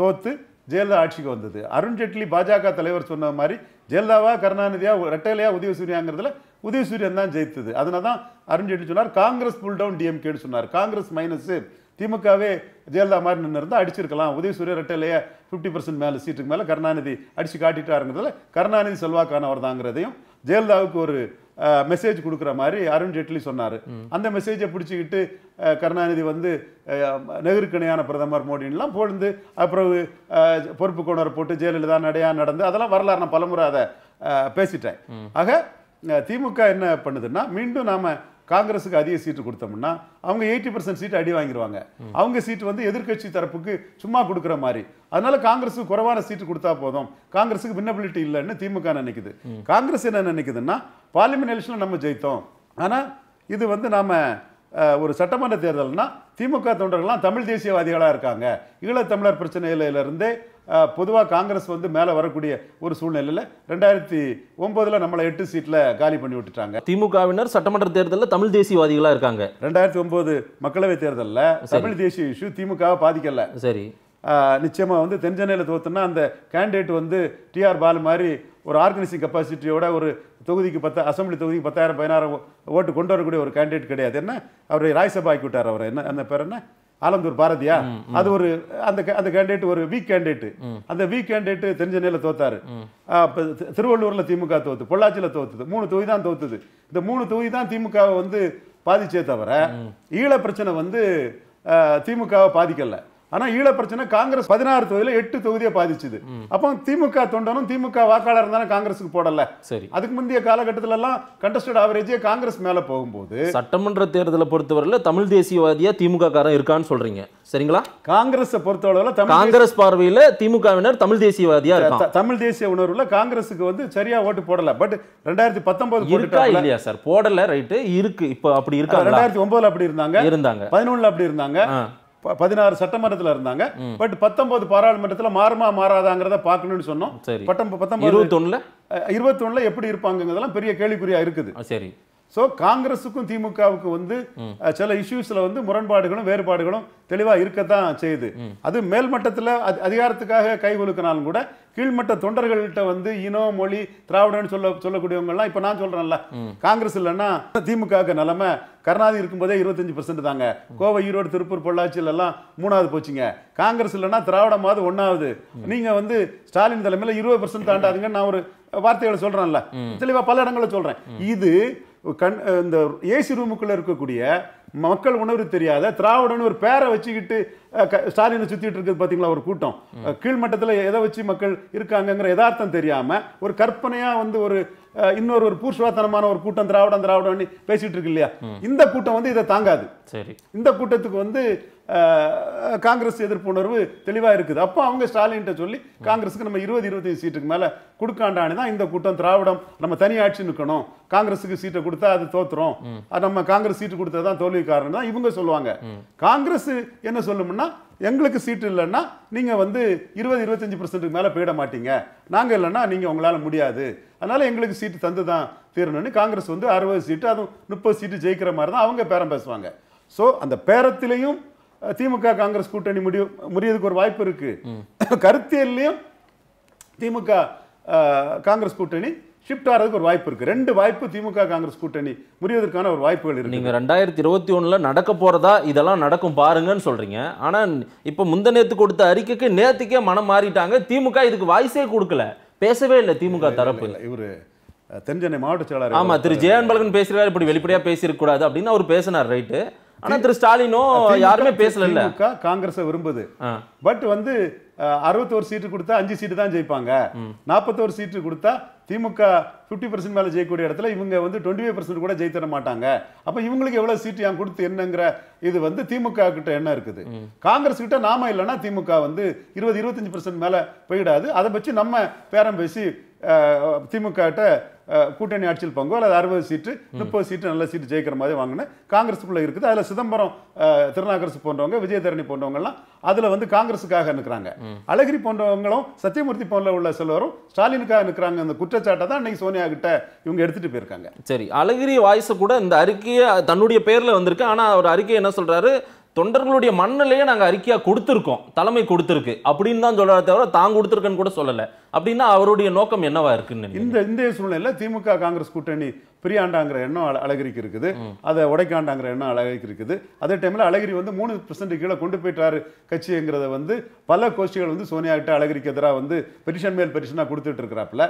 தோற்று ஜெயலலிதா ஆட்சிக்கு வந்தது அருண்ஜேட்லி பாஜக தலைவர் சொன்ன மாதிரி ஜெயலலிதாவா கருணாநிதியா ரெட்டையிலையா உதயசூரியாங்கிறதுல உதயசூரியன் தான் ஜெயித்தது அதனால தான் அருண்ஜேட்லி சொன்னார் காங்கிரஸ் புல் டவுன் டிஎம்கேன்னு சொன்னார் காங்கிரஸ் மைனஸ் திமுகவே ஜெயலலிதா மாதிரி நின்று இருந்தால் அடிச்சிருக்கலாம் உதயசூரிய ரெட்டையிலையா ஃபிஃப்டி பர்சன்ட் மேலே சீட்டுக்கு மேலே கருணாநிதி அடித்து காட்டிட்டாருங்கிறதுல கருணாநிதி செல்வாக்கானவர் தாங்கிறதையும் ஜெயலலிதாவுக்கு ஒரு மெசேஜ் கொடுக்குற மாதிரி அருண் ஜேட்லி சொன்னார் அந்த மெசேஜை பிடிச்சிக்கிட்டு கருணாநிதி வந்து நெருக்கணையான பிரதமர் மோடின்லாம் பொழுந்து அப்புறம் பொறுப்பு கோணரை போட்டு ஜெயலலிதா நடையா நடந்து அதெல்லாம் வரலாறு நான் பலமுறை அதை பேசிட்டேன் ஆக திமுக என்ன பண்ணுதுன்னா மீண்டும் நாம் காங்கிரஸுக்கு அதிக சீட்டு கொடுத்தோம்னா அவங்க எயிட்டி பர்சன்ட் சீட்டு அடி வாங்கிடுவாங்க அவங்க சீட்டு வந்து எதிர்கட்சி தரப்புக்கு சும்மா கொடுக்குற மாதிரி அதனால காங்கிரஸுக்கு குறைவான சீட்டு கொடுத்தா போதும் காங்கிரஸுக்கு வின்னபிலிட்டி இல்லைன்னு திமுக நினைக்குது காங்கிரஸ் என்ன நினைக்குதுன்னா பார்லிமெண்ட் எலெக்ஷனில் நம்ம ஜெயித்தோம் ஆனால் இது வந்து நாம் ஒரு சட்டமன்ற தேர்தல்னா திமுக தொண்டர்கள்லாம் தமிழ் தேசியவாதிகளாக இருக்காங்க ஈழத்தமிழர் பிரச்சனையிலிருந்து பொதுவாக காங்கிரஸ் வந்து மேலே வரக்கூடிய ஒரு சூழ்நிலையில் ரெண்டாயிரத்தி ஒன்பதில் நம்மளை எட்டு சீட்டில் காலி பண்ணி விட்டுட்டாங்க திமுகவினர் சட்டமன்ற தேர்தலில் தமிழ் தேசியவாதிகளாக இருக்காங்க ரெண்டாயிரத்தி ஒன்பது மக்களவை தேர்தலில் தமிழ் தேசிய இஷ்யூ திமுகவை பாதிக்கல சரி நிச்சயமாக வந்து தென்சென்னையில் தோத்துனா அந்த கேண்டிடேட் வந்து டிஆர் பால் மாதிரி ஒரு ஆர்கனைசிங் கெப்பாசிட்டியோட ஒரு தொகுதிக்கு பத்து அசம்பிளி தொகுதிக்கு பத்தாயிரம் பதினாயிரம் ஓட்டு கொண்டு வரக்கூடிய ஒரு கேண்டிடேட் கிடையாது என்ன அவர் ராஜ்யசபா ஆக்கிவிட்டார் விட்டார் அவர் என்ன அந்த பேர் என்ன ஆலந்தூர் பாரதியா அது ஒரு அந்த அந்த கேண்டிடேட் ஒரு வீக் கேண்டிடேட் அந்த வீக் கேண்டிடேட் தென்சென்னையில் தோத்தாரு திருவள்ளூரில் திமுக தோத்து பொள்ளாச்சியில் தோத்துது மூணு தொகுதி தான் தோத்துது இந்த மூணு தொகுதி தான் திமுகவை வந்து பாதிச்சே தவிர ஈழ பிரச்சனை வந்து திமுகவை பாதிக்கலை ஆனா ஈழ பிரச்சனை காங்கிரஸ் பதினாறு தொகுதியில எட்டு தொகுதியை பாதிச்சுது அப்போ திமுக தொண்டனும் திமுக வாக்காளர் இருந்தாலும் காங்கிரஸுக்கு போடல சரி அதுக்கு முந்தைய காலகட்டத்தில எல்லாம் கண்டஸ்டட் ஆவரேஜே காங்கிரஸ் மேல போகும்போது சட்டமன்ற தேர்தலை பொறுத்தவரையில் தமிழ் தேசியவாதியா திமுக காரன் இருக்கான்னு சொல்றீங்க சரிங்களா காங்கிரஸ் பொறுத்தளவுல காங்கிரஸ் பார்வையில திமுகவினர் தமிழ் தேசியவாதியா தமிழ் தேசிய உணர்வுல காங்கிரஸுக்கு வந்து சரியா ஓட்டு போடல பட் ரெண்டாயிரத்தி பத்தொன்பது இருக்கா இல்லையா சார் போடல ரைட்டு இருக்கு இப்ப அப்படி இருக்கா ரெண்டாயிரத்தி ஒன்பதுல அப்படி இருந்தாங்க இருந்தாங்க பதினொன்னுல அப்படி இருந்தாங்க பதினாறு சட்டமன்றத்தில் இருந்தாங்க பட் பத்தொன்பது பாராளுமன்றத்தில் மாறுமா மாறாதாங்கிறத பார்க்கணும்னு சொன்னோம் பத்தொன்பது இருபத்தொன்னுல இருபத்தொன்னுல எப்படி இருப்பாங்கிறதெல்லாம் பெரிய கேள்விக்குறியா இருக்குது சரி ஸோ காங்கிரஸுக்கும் திமுகவுக்கும் வந்து சில இஷ்யூஸில் வந்து முரண்பாடுகளும் வேறுபாடுகளும் தெளிவாக இருக்கத்தான் செய்யுது அது மேல்மட்டத்தில் அதிகாரத்துக்காக கை குலுக்கினாலும் கூட கீழ்மட்ட தொண்டர்கள்ட்ட வந்து இனோ மொழி திராவிடன்னு சொல்ல சொல்லக்கூடியவங்கலாம் இப்போ நான் சொல்கிறேன்ல காங்கிரஸ் இல்லைன்னா திமுகவுக்கு நிலமை கருணாநிதி இருக்கும்போதே இருபத்தஞ்சு பர்சன்ட் தாங்க கோவை ஈரோடு திருப்பூர் பொள்ளாச்சியிலலாம் மூணாவது போச்சுங்க காங்கிரஸ் இல்லைன்னா திராவிடமாவது ஒன்றாவது நீங்கள் வந்து ஸ்டாலின் தலைமையில் இருபது பர்சன்ட் தாண்டாதுங்கன்னு நான் ஒரு வார்த்தைகளை சொல்கிறேன்ல தெளிவாக பல இடங்களில் சொல்கிறேன் இது கண் இந்த ஏசி ரூமுக்குள்ளே இருக்கக்கூடிய மக்கள் உணர்வு தெரியாத திராவிடன்னு ஒரு பேரை வச்சுக்கிட்டு ஸ்டாலினை சுற்றிட்டு இருக்குது பார்த்தீங்களா ஒரு கூட்டம் கீழ்மட்டத்தில் எதை வச்சு மக்கள் இருக்காங்கங்கிற யதார்த்தம் தெரியாமல் ஒரு கற்பனையாக வந்து ஒரு இன்னொரு ஒரு பூர்ஷ்வாத்தனமான ஒரு கூட்டம் திராவிடம் திராவிடம்னு பேசிட்டு இருக்கு இல்லையா இந்த கூட்டம் வந்து இதை தாங்காது சரி இந்த கூட்டத்துக்கு வந்து காங்கிரஸ் எதிர்ப்புணர்வு தெளிவாக இருக்குது அப்போ அவங்க ஸ்டாலின்ட்ட சொல்லி காங்கிரஸுக்கு நம்ம இருபது இருபத்தஞ்சு சீட்டுக்கு மேலே கொடுக்காண்டானே தான் இந்த கூட்டம் திராவிடம் நம்ம தனி ஆட்சி நிற்கணும் காங்கிரஸுக்கு சீட்டை கொடுத்தா அது தோத்துறோம் நம்ம காங்கிரஸ் சீட்டு கொடுத்தா தான் தோல்வி காரணம் தான் இவங்க சொல்லுவாங்க காங்கிரஸ் என்ன சொல்லணும்னா எங்களுக்கு சீட்டு இல்லைன்னா நீங்கள் வந்து இருபது இருபத்தஞ்சி பர்சன்ட்டுக்கு மேலே போயிட மாட்டீங்க நாங்கள் இல்லைன்னா நீங்கள் உங்களால் முடியாது அதனால் எங்களுக்கு சீட்டு தந்து தான் தீரணும்னு காங்கிரஸ் வந்து அறுபது சீட்டு அதுவும் முப்பது சீட்டு ஜெயிக்கிற மாதிரி தான் அவங்க பேரம் பேசுவாங்க ஸோ அந்த பேரத்திலையும் திமுக காங்கிரஸ் கூட்டணி முடிவு முடியதுக்கு ஒரு வாய்ப்பு இருக்கு கருத்தியல்லையும் திமுக காங்கிரஸ் கூட்டணி ஷிஃப்ட் ஆகிறதுக்கு ஒரு வாய்ப்பு இருக்கு ரெண்டு வாய்ப்பு திமுக காங்கிரஸ் கூட்டணி முடிவதற்கான ஒரு வாய்ப்புகள் இருக்கு நீங்கள் ரெண்டாயிரத்தி இருபத்தி ஒண்ணுல நடக்க போகிறதா இதெல்லாம் நடக்கும் பாருங்கன்னு சொல்கிறீங்க ஆனால் இப்போ முந்த நேற்று கொடுத்த அறிக்கைக்கு நேற்றுக்கே மனம் மாறிட்டாங்க திமுக இதுக்கு வாய்ஸே கொடுக்கல பேசவே இல்லை திமுக தரப்பு இவரு தென்சென்னை மாவட்ட செயலாளர் ஆமா திரு ஜெயன்பழகன் பேசுகிறார் இப்படி வெளிப்படையாக கூடாது அப்படின்னு அவர் பேசினார் ரைட்டு ஆனா திரு ஸ்டாலினோ யாருமே பேசல இல்ல காங்கிரஸ் விரும்புது பட் வந்து அறுபத்தோரு சீட்டு கொடுத்தா அஞ்சு சீட்டு தான் ஜெயிப்பாங்க நாற்பத்தோரு சீட்டு கொடுத்தா திமுக ஃபிஃப்டி பர்சன்ட் மேலே ஜெயிக்கக்கூடிய இடத்துல இவங்க வந்து டுவெண்ட்டி ஃபைவ் பர்சன்ட் கூட ஜெயித்தர மாட்டாங்க அப்போ இவங்களுக்கு எவ்வளோ சீட்டு ஏன் கொடுத்து என்னங்கிற இது வந்து திமுக கிட்ட என்ன இருக்குது காங்கிரஸ் கிட்ட நாம இல்லைன்னா திமுக வந்து இருபது இருபத்தஞ்சு பர்சன்ட் மேலே போயிடாது அதை வச்சு நம்ம பேரம் பேசி திமுகட்ட கூட்டணி ஆட்சியில் பங்கு அல்லது அறுபது சீட்டு முப்பது சீட்டு நல்ல சீட்டு ஜெயிக்கிற மாதிரி வாங்கினேன் காங்கிரஸுக்குள்ளே இருக்குது அதில் சிதம்பரம் திருநாகரசு போன்றவங்க விஜயதரணி போன்றவங்கலாம் அதில் வந்து காங்கிரஸுக்காக நிற்கிறாங்க அழகிரி போன்றவங்களும் சத்தியமூர்த்தி போன்ற உள்ள சிலரும் ஸ்டாலினுக்காக நிற்கிறாங்க அந்த குற்றச்சாட்டை தான் அன்னைக்கு சோனியா கிட்ட இவங்க எடுத்துகிட்டு போயிருக்காங்க சரி அழகிரி வாய்ஸை கூட இந்த அறிக்கையை தன்னுடைய பேரில் வந்திருக்கு ஆனால் அவர் அறிக்கை என்ன சொல்கிறாரு தொண்டர்களுடைய மண்ணிலேயே நாங்கள் அறிக்கையாக கொடுத்துருக்கோம் தலைமை கொடுத்துருக்கு அப்படின்னு தான் சொல்கிறார் தவிர தான் கொடுத்துருக்கன்னு கூட சொல்லலை அப்படின்னா அவருடைய நோக்கம் என்னவா இருக்குன்னு இந்த இந்திய சூழ்நிலையில் திமுக காங்கிரஸ் கூட்டணி பிரியாண்டாங்கிற எண்ணம் அழகிரிக்கு இருக்குது அதை உடைக்காண்டாங்கிற எண்ணம் அழகிரிக்கு இருக்குது அதே டைமில் அழகிரி வந்து மூணு பெர்சன்ட் கீழே கொண்டு போயிட்டாரு கட்சிங்கிறத வந்து பல கோஷ்டிகள் வந்து சோனியா கிட்ட அழகிரிக்கு எதிராக வந்து பெட்டிஷன் மேல் பெட்டிஷனாக கொடுத்துட்டு இருக்கிறாப்புல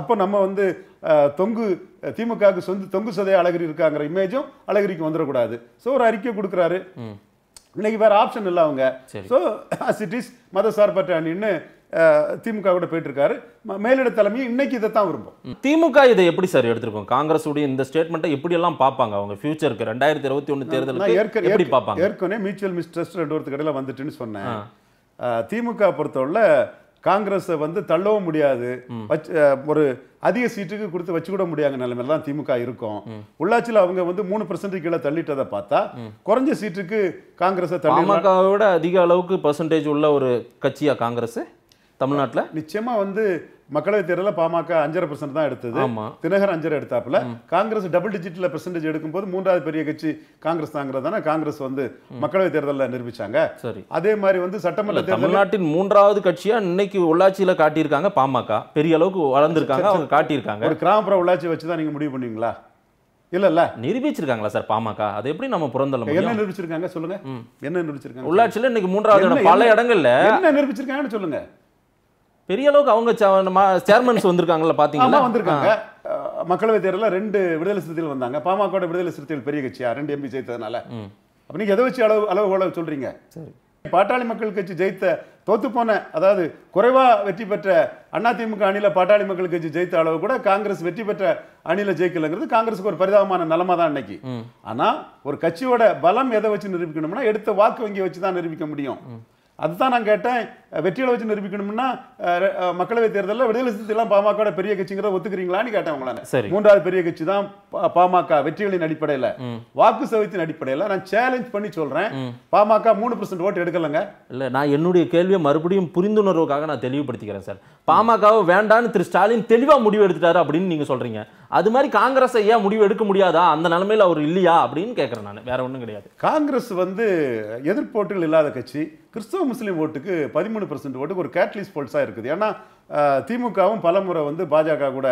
அப்போ நம்ம வந்து தொங்கு திமுகவுக்கு சொந்து தொங்கு சதையை அழகிரி இருக்காங்கிற இமேஜும் அழகிரிக்கு வந்துடக்கூடாது ஸோ ஒரு அறிக்கை கொடுக்குறாரு இன்னைக்கு வேற ஆப்ஷன் இல்லை அவங்க ஸோ அஸ் இட் இஸ் மதசார்பற்ற அணின்னு திமுக கூட போயிட்டு இருக்காரு மேலிட தலைமையும் இன்னைக்கு இதை தான் விரும்பும் திமுக இதை எப்படி சார் எடுத்திருக்கோம் உடைய இந்த ஸ்டேட்மெண்ட்டை எப்படி எல்லாம் பார்ப்பாங்க அவங்க ஃபியூச்சருக்கு ரெண்டாயிரத்தி இருபத்தி ஒன்று தேர்தல் எப்படி பார்ப்பாங்க ஏற்கனவே மியூச்சுவல் மிஸ்ட்ரஸ்ட் ரெண்டு ஒருத்தர் கடையில் வந்துட்டுன்னு சொன்னேன் திமுக பொறுத்தவரை காங்கிரஸை வந்து தள்ளவும் முடியாது ஒரு அதிக சீட்டுக்கு கொடுத்து வச்சு கூட முடியாத நிலைமையில தான் திமுக இருக்கும் உள்ளாட்சியில் அவங்க வந்து மூணு பர்சன்ட் கீழே தள்ளிட்டதை பார்த்தா குறைஞ்ச சீட்டுக்கு காங்கிரஸை தள்ளி விட அதிக அளவுக்கு பர்சன்டேஜ் உள்ள ஒரு கட்சியா காங்கிரஸ் தமிழ்நாட்டில் நிச்சயமா வந்து மக்களவைத் தேர்தலில் பாமக அஞ்சரை பர்சன்ட் தான் எடுத்தது தினகர் அஞ்சரை எடுத்தாப்புல காங்கிரஸ் டபுள் டிஜிட்டில் பெர்சன்டேஜ் எடுக்கும்போது மூன்றாவது பெரிய கட்சி காங்கிரஸ் தாங்கிறதான காங்கிரஸ் வந்து மக்களவை தேர்தலில் நிரூபிச்சாங்க சரி அதே மாதிரி வந்து சட்டமன்ற தமிழ்நாட்டின் மூன்றாவது கட்சியா இன்னைக்கு உள்ளாட்சியில் காட்டியிருக்காங்க பாமக பெரிய அளவுக்கு வளர்ந்துருக்காங்க அவங்க காட்டியிருக்காங்க ஒரு கிராமப்புற உள்ளாட்சி வச்சு தான் நீங்கள் முடிவு பண்ணுவீங்களா இல்ல இல்ல நிரூபிச்சிருக்காங்களா சார் பாமக அது எப்படி நம்ம புறந்தல என்ன நிரூபிச்சிருக்காங்க சொல்லுங்க என்ன நிரூபிச்சிருக்காங்க உள்ளாட்சியில இன்னைக்கு மூன்றாவது பல இடங்கள்ல என்ன நிரூபிச்சிருக்காங்கன்னு சொல்லுங்க பெரிய அளவுக்கு அவங்க சேர்மன்ஸ் வந்திருக்காங்கல்ல பாத்தீங்களா வந்திருக்காங்க மக்களவை தேர்தலில் ரெண்டு விடுதலை சிறுத்தைகள் வந்தாங்க பாமக விடுதலை சிறுத்தைகள் பெரிய கட்சியா ரெண்டு எம்பி ஜெயித்ததுனால அப்ப நீங்க எதை வச்சு அளவு அளவு அளவு சொல்றீங்க பாட்டாளி மக்கள் கட்சி ஜெயித்த தோத்து போன அதாவது குறைவா வெற்றி பெற்ற அதிமுக அணியில பாட்டாளி மக்கள் கட்சி ஜெயித்த அளவு கூட காங்கிரஸ் வெற்றி பெற்ற அணியில ஜெயிக்கலங்கிறது காங்கிரஸுக்கு ஒரு பரிதாபமான நிலைமை தான் இன்னைக்கு ஆனா ஒரு கட்சியோட பலம் எதை வச்சு நிரூபிக்கணும்னா எடுத்த வாக்கு வங்கி வச்சு தான் நிரூபிக்க முடியும் அதுதான் நான் கேட்டேன் வெற்றிகளை வச்சு நிரூபிக்கணும்னா மக்களவை தேர்தலில் விடுதலை சிறுத்தைலாம் பாமக பெரிய கட்சிங்கிறத ஒத்துக்கிறீங்களான்னு கேட்டேன் உங்களான மூன்றாவது பெரிய கட்சி தான் பாமக வெற்றிகளின் அடிப்படையில் வாக்கு சவித்தின் அடிப்படையில் நான் சேலஞ்ச் பண்ணி சொல்றேன் பாமக மூணு பர்சன்ட் ஓட்டு எடுக்கலங்க இல்லை நான் என்னுடைய கேள்வியை மறுபடியும் புரிந்துணர்வுக்காக நான் தெளிவுபடுத்திக்கிறேன் சார் பாமகவை வேண்டான்னு திரு ஸ்டாலின் தெளிவாக முடிவு எடுத்துட்டாரு அப்படின்னு நீங்கள் சொல்றீங்க அது மாதிரி காங்கிரஸ் ஐயா முடிவு எடுக்க முடியாதா அந்த நிலைமையில் அவர் இல்லையா அப்படின்னு கேட்குறேன் நான் வேற ஒன்றும் கிடையாது காங்கிரஸ் வந்து எதிர்ப்போட்டுகள் இல்லாத கட்சி கிறிஸ்தவ முஸ்லீம் ஓட்டுக்கு பதிமூணு பர்சன்ட் ஓட்டுக்கு ஒரு கேட்லிஸ் போல்ஸாக இருக்குது ஏன்னா திமுகவும் பலமுறை வந்து பாஜக கூட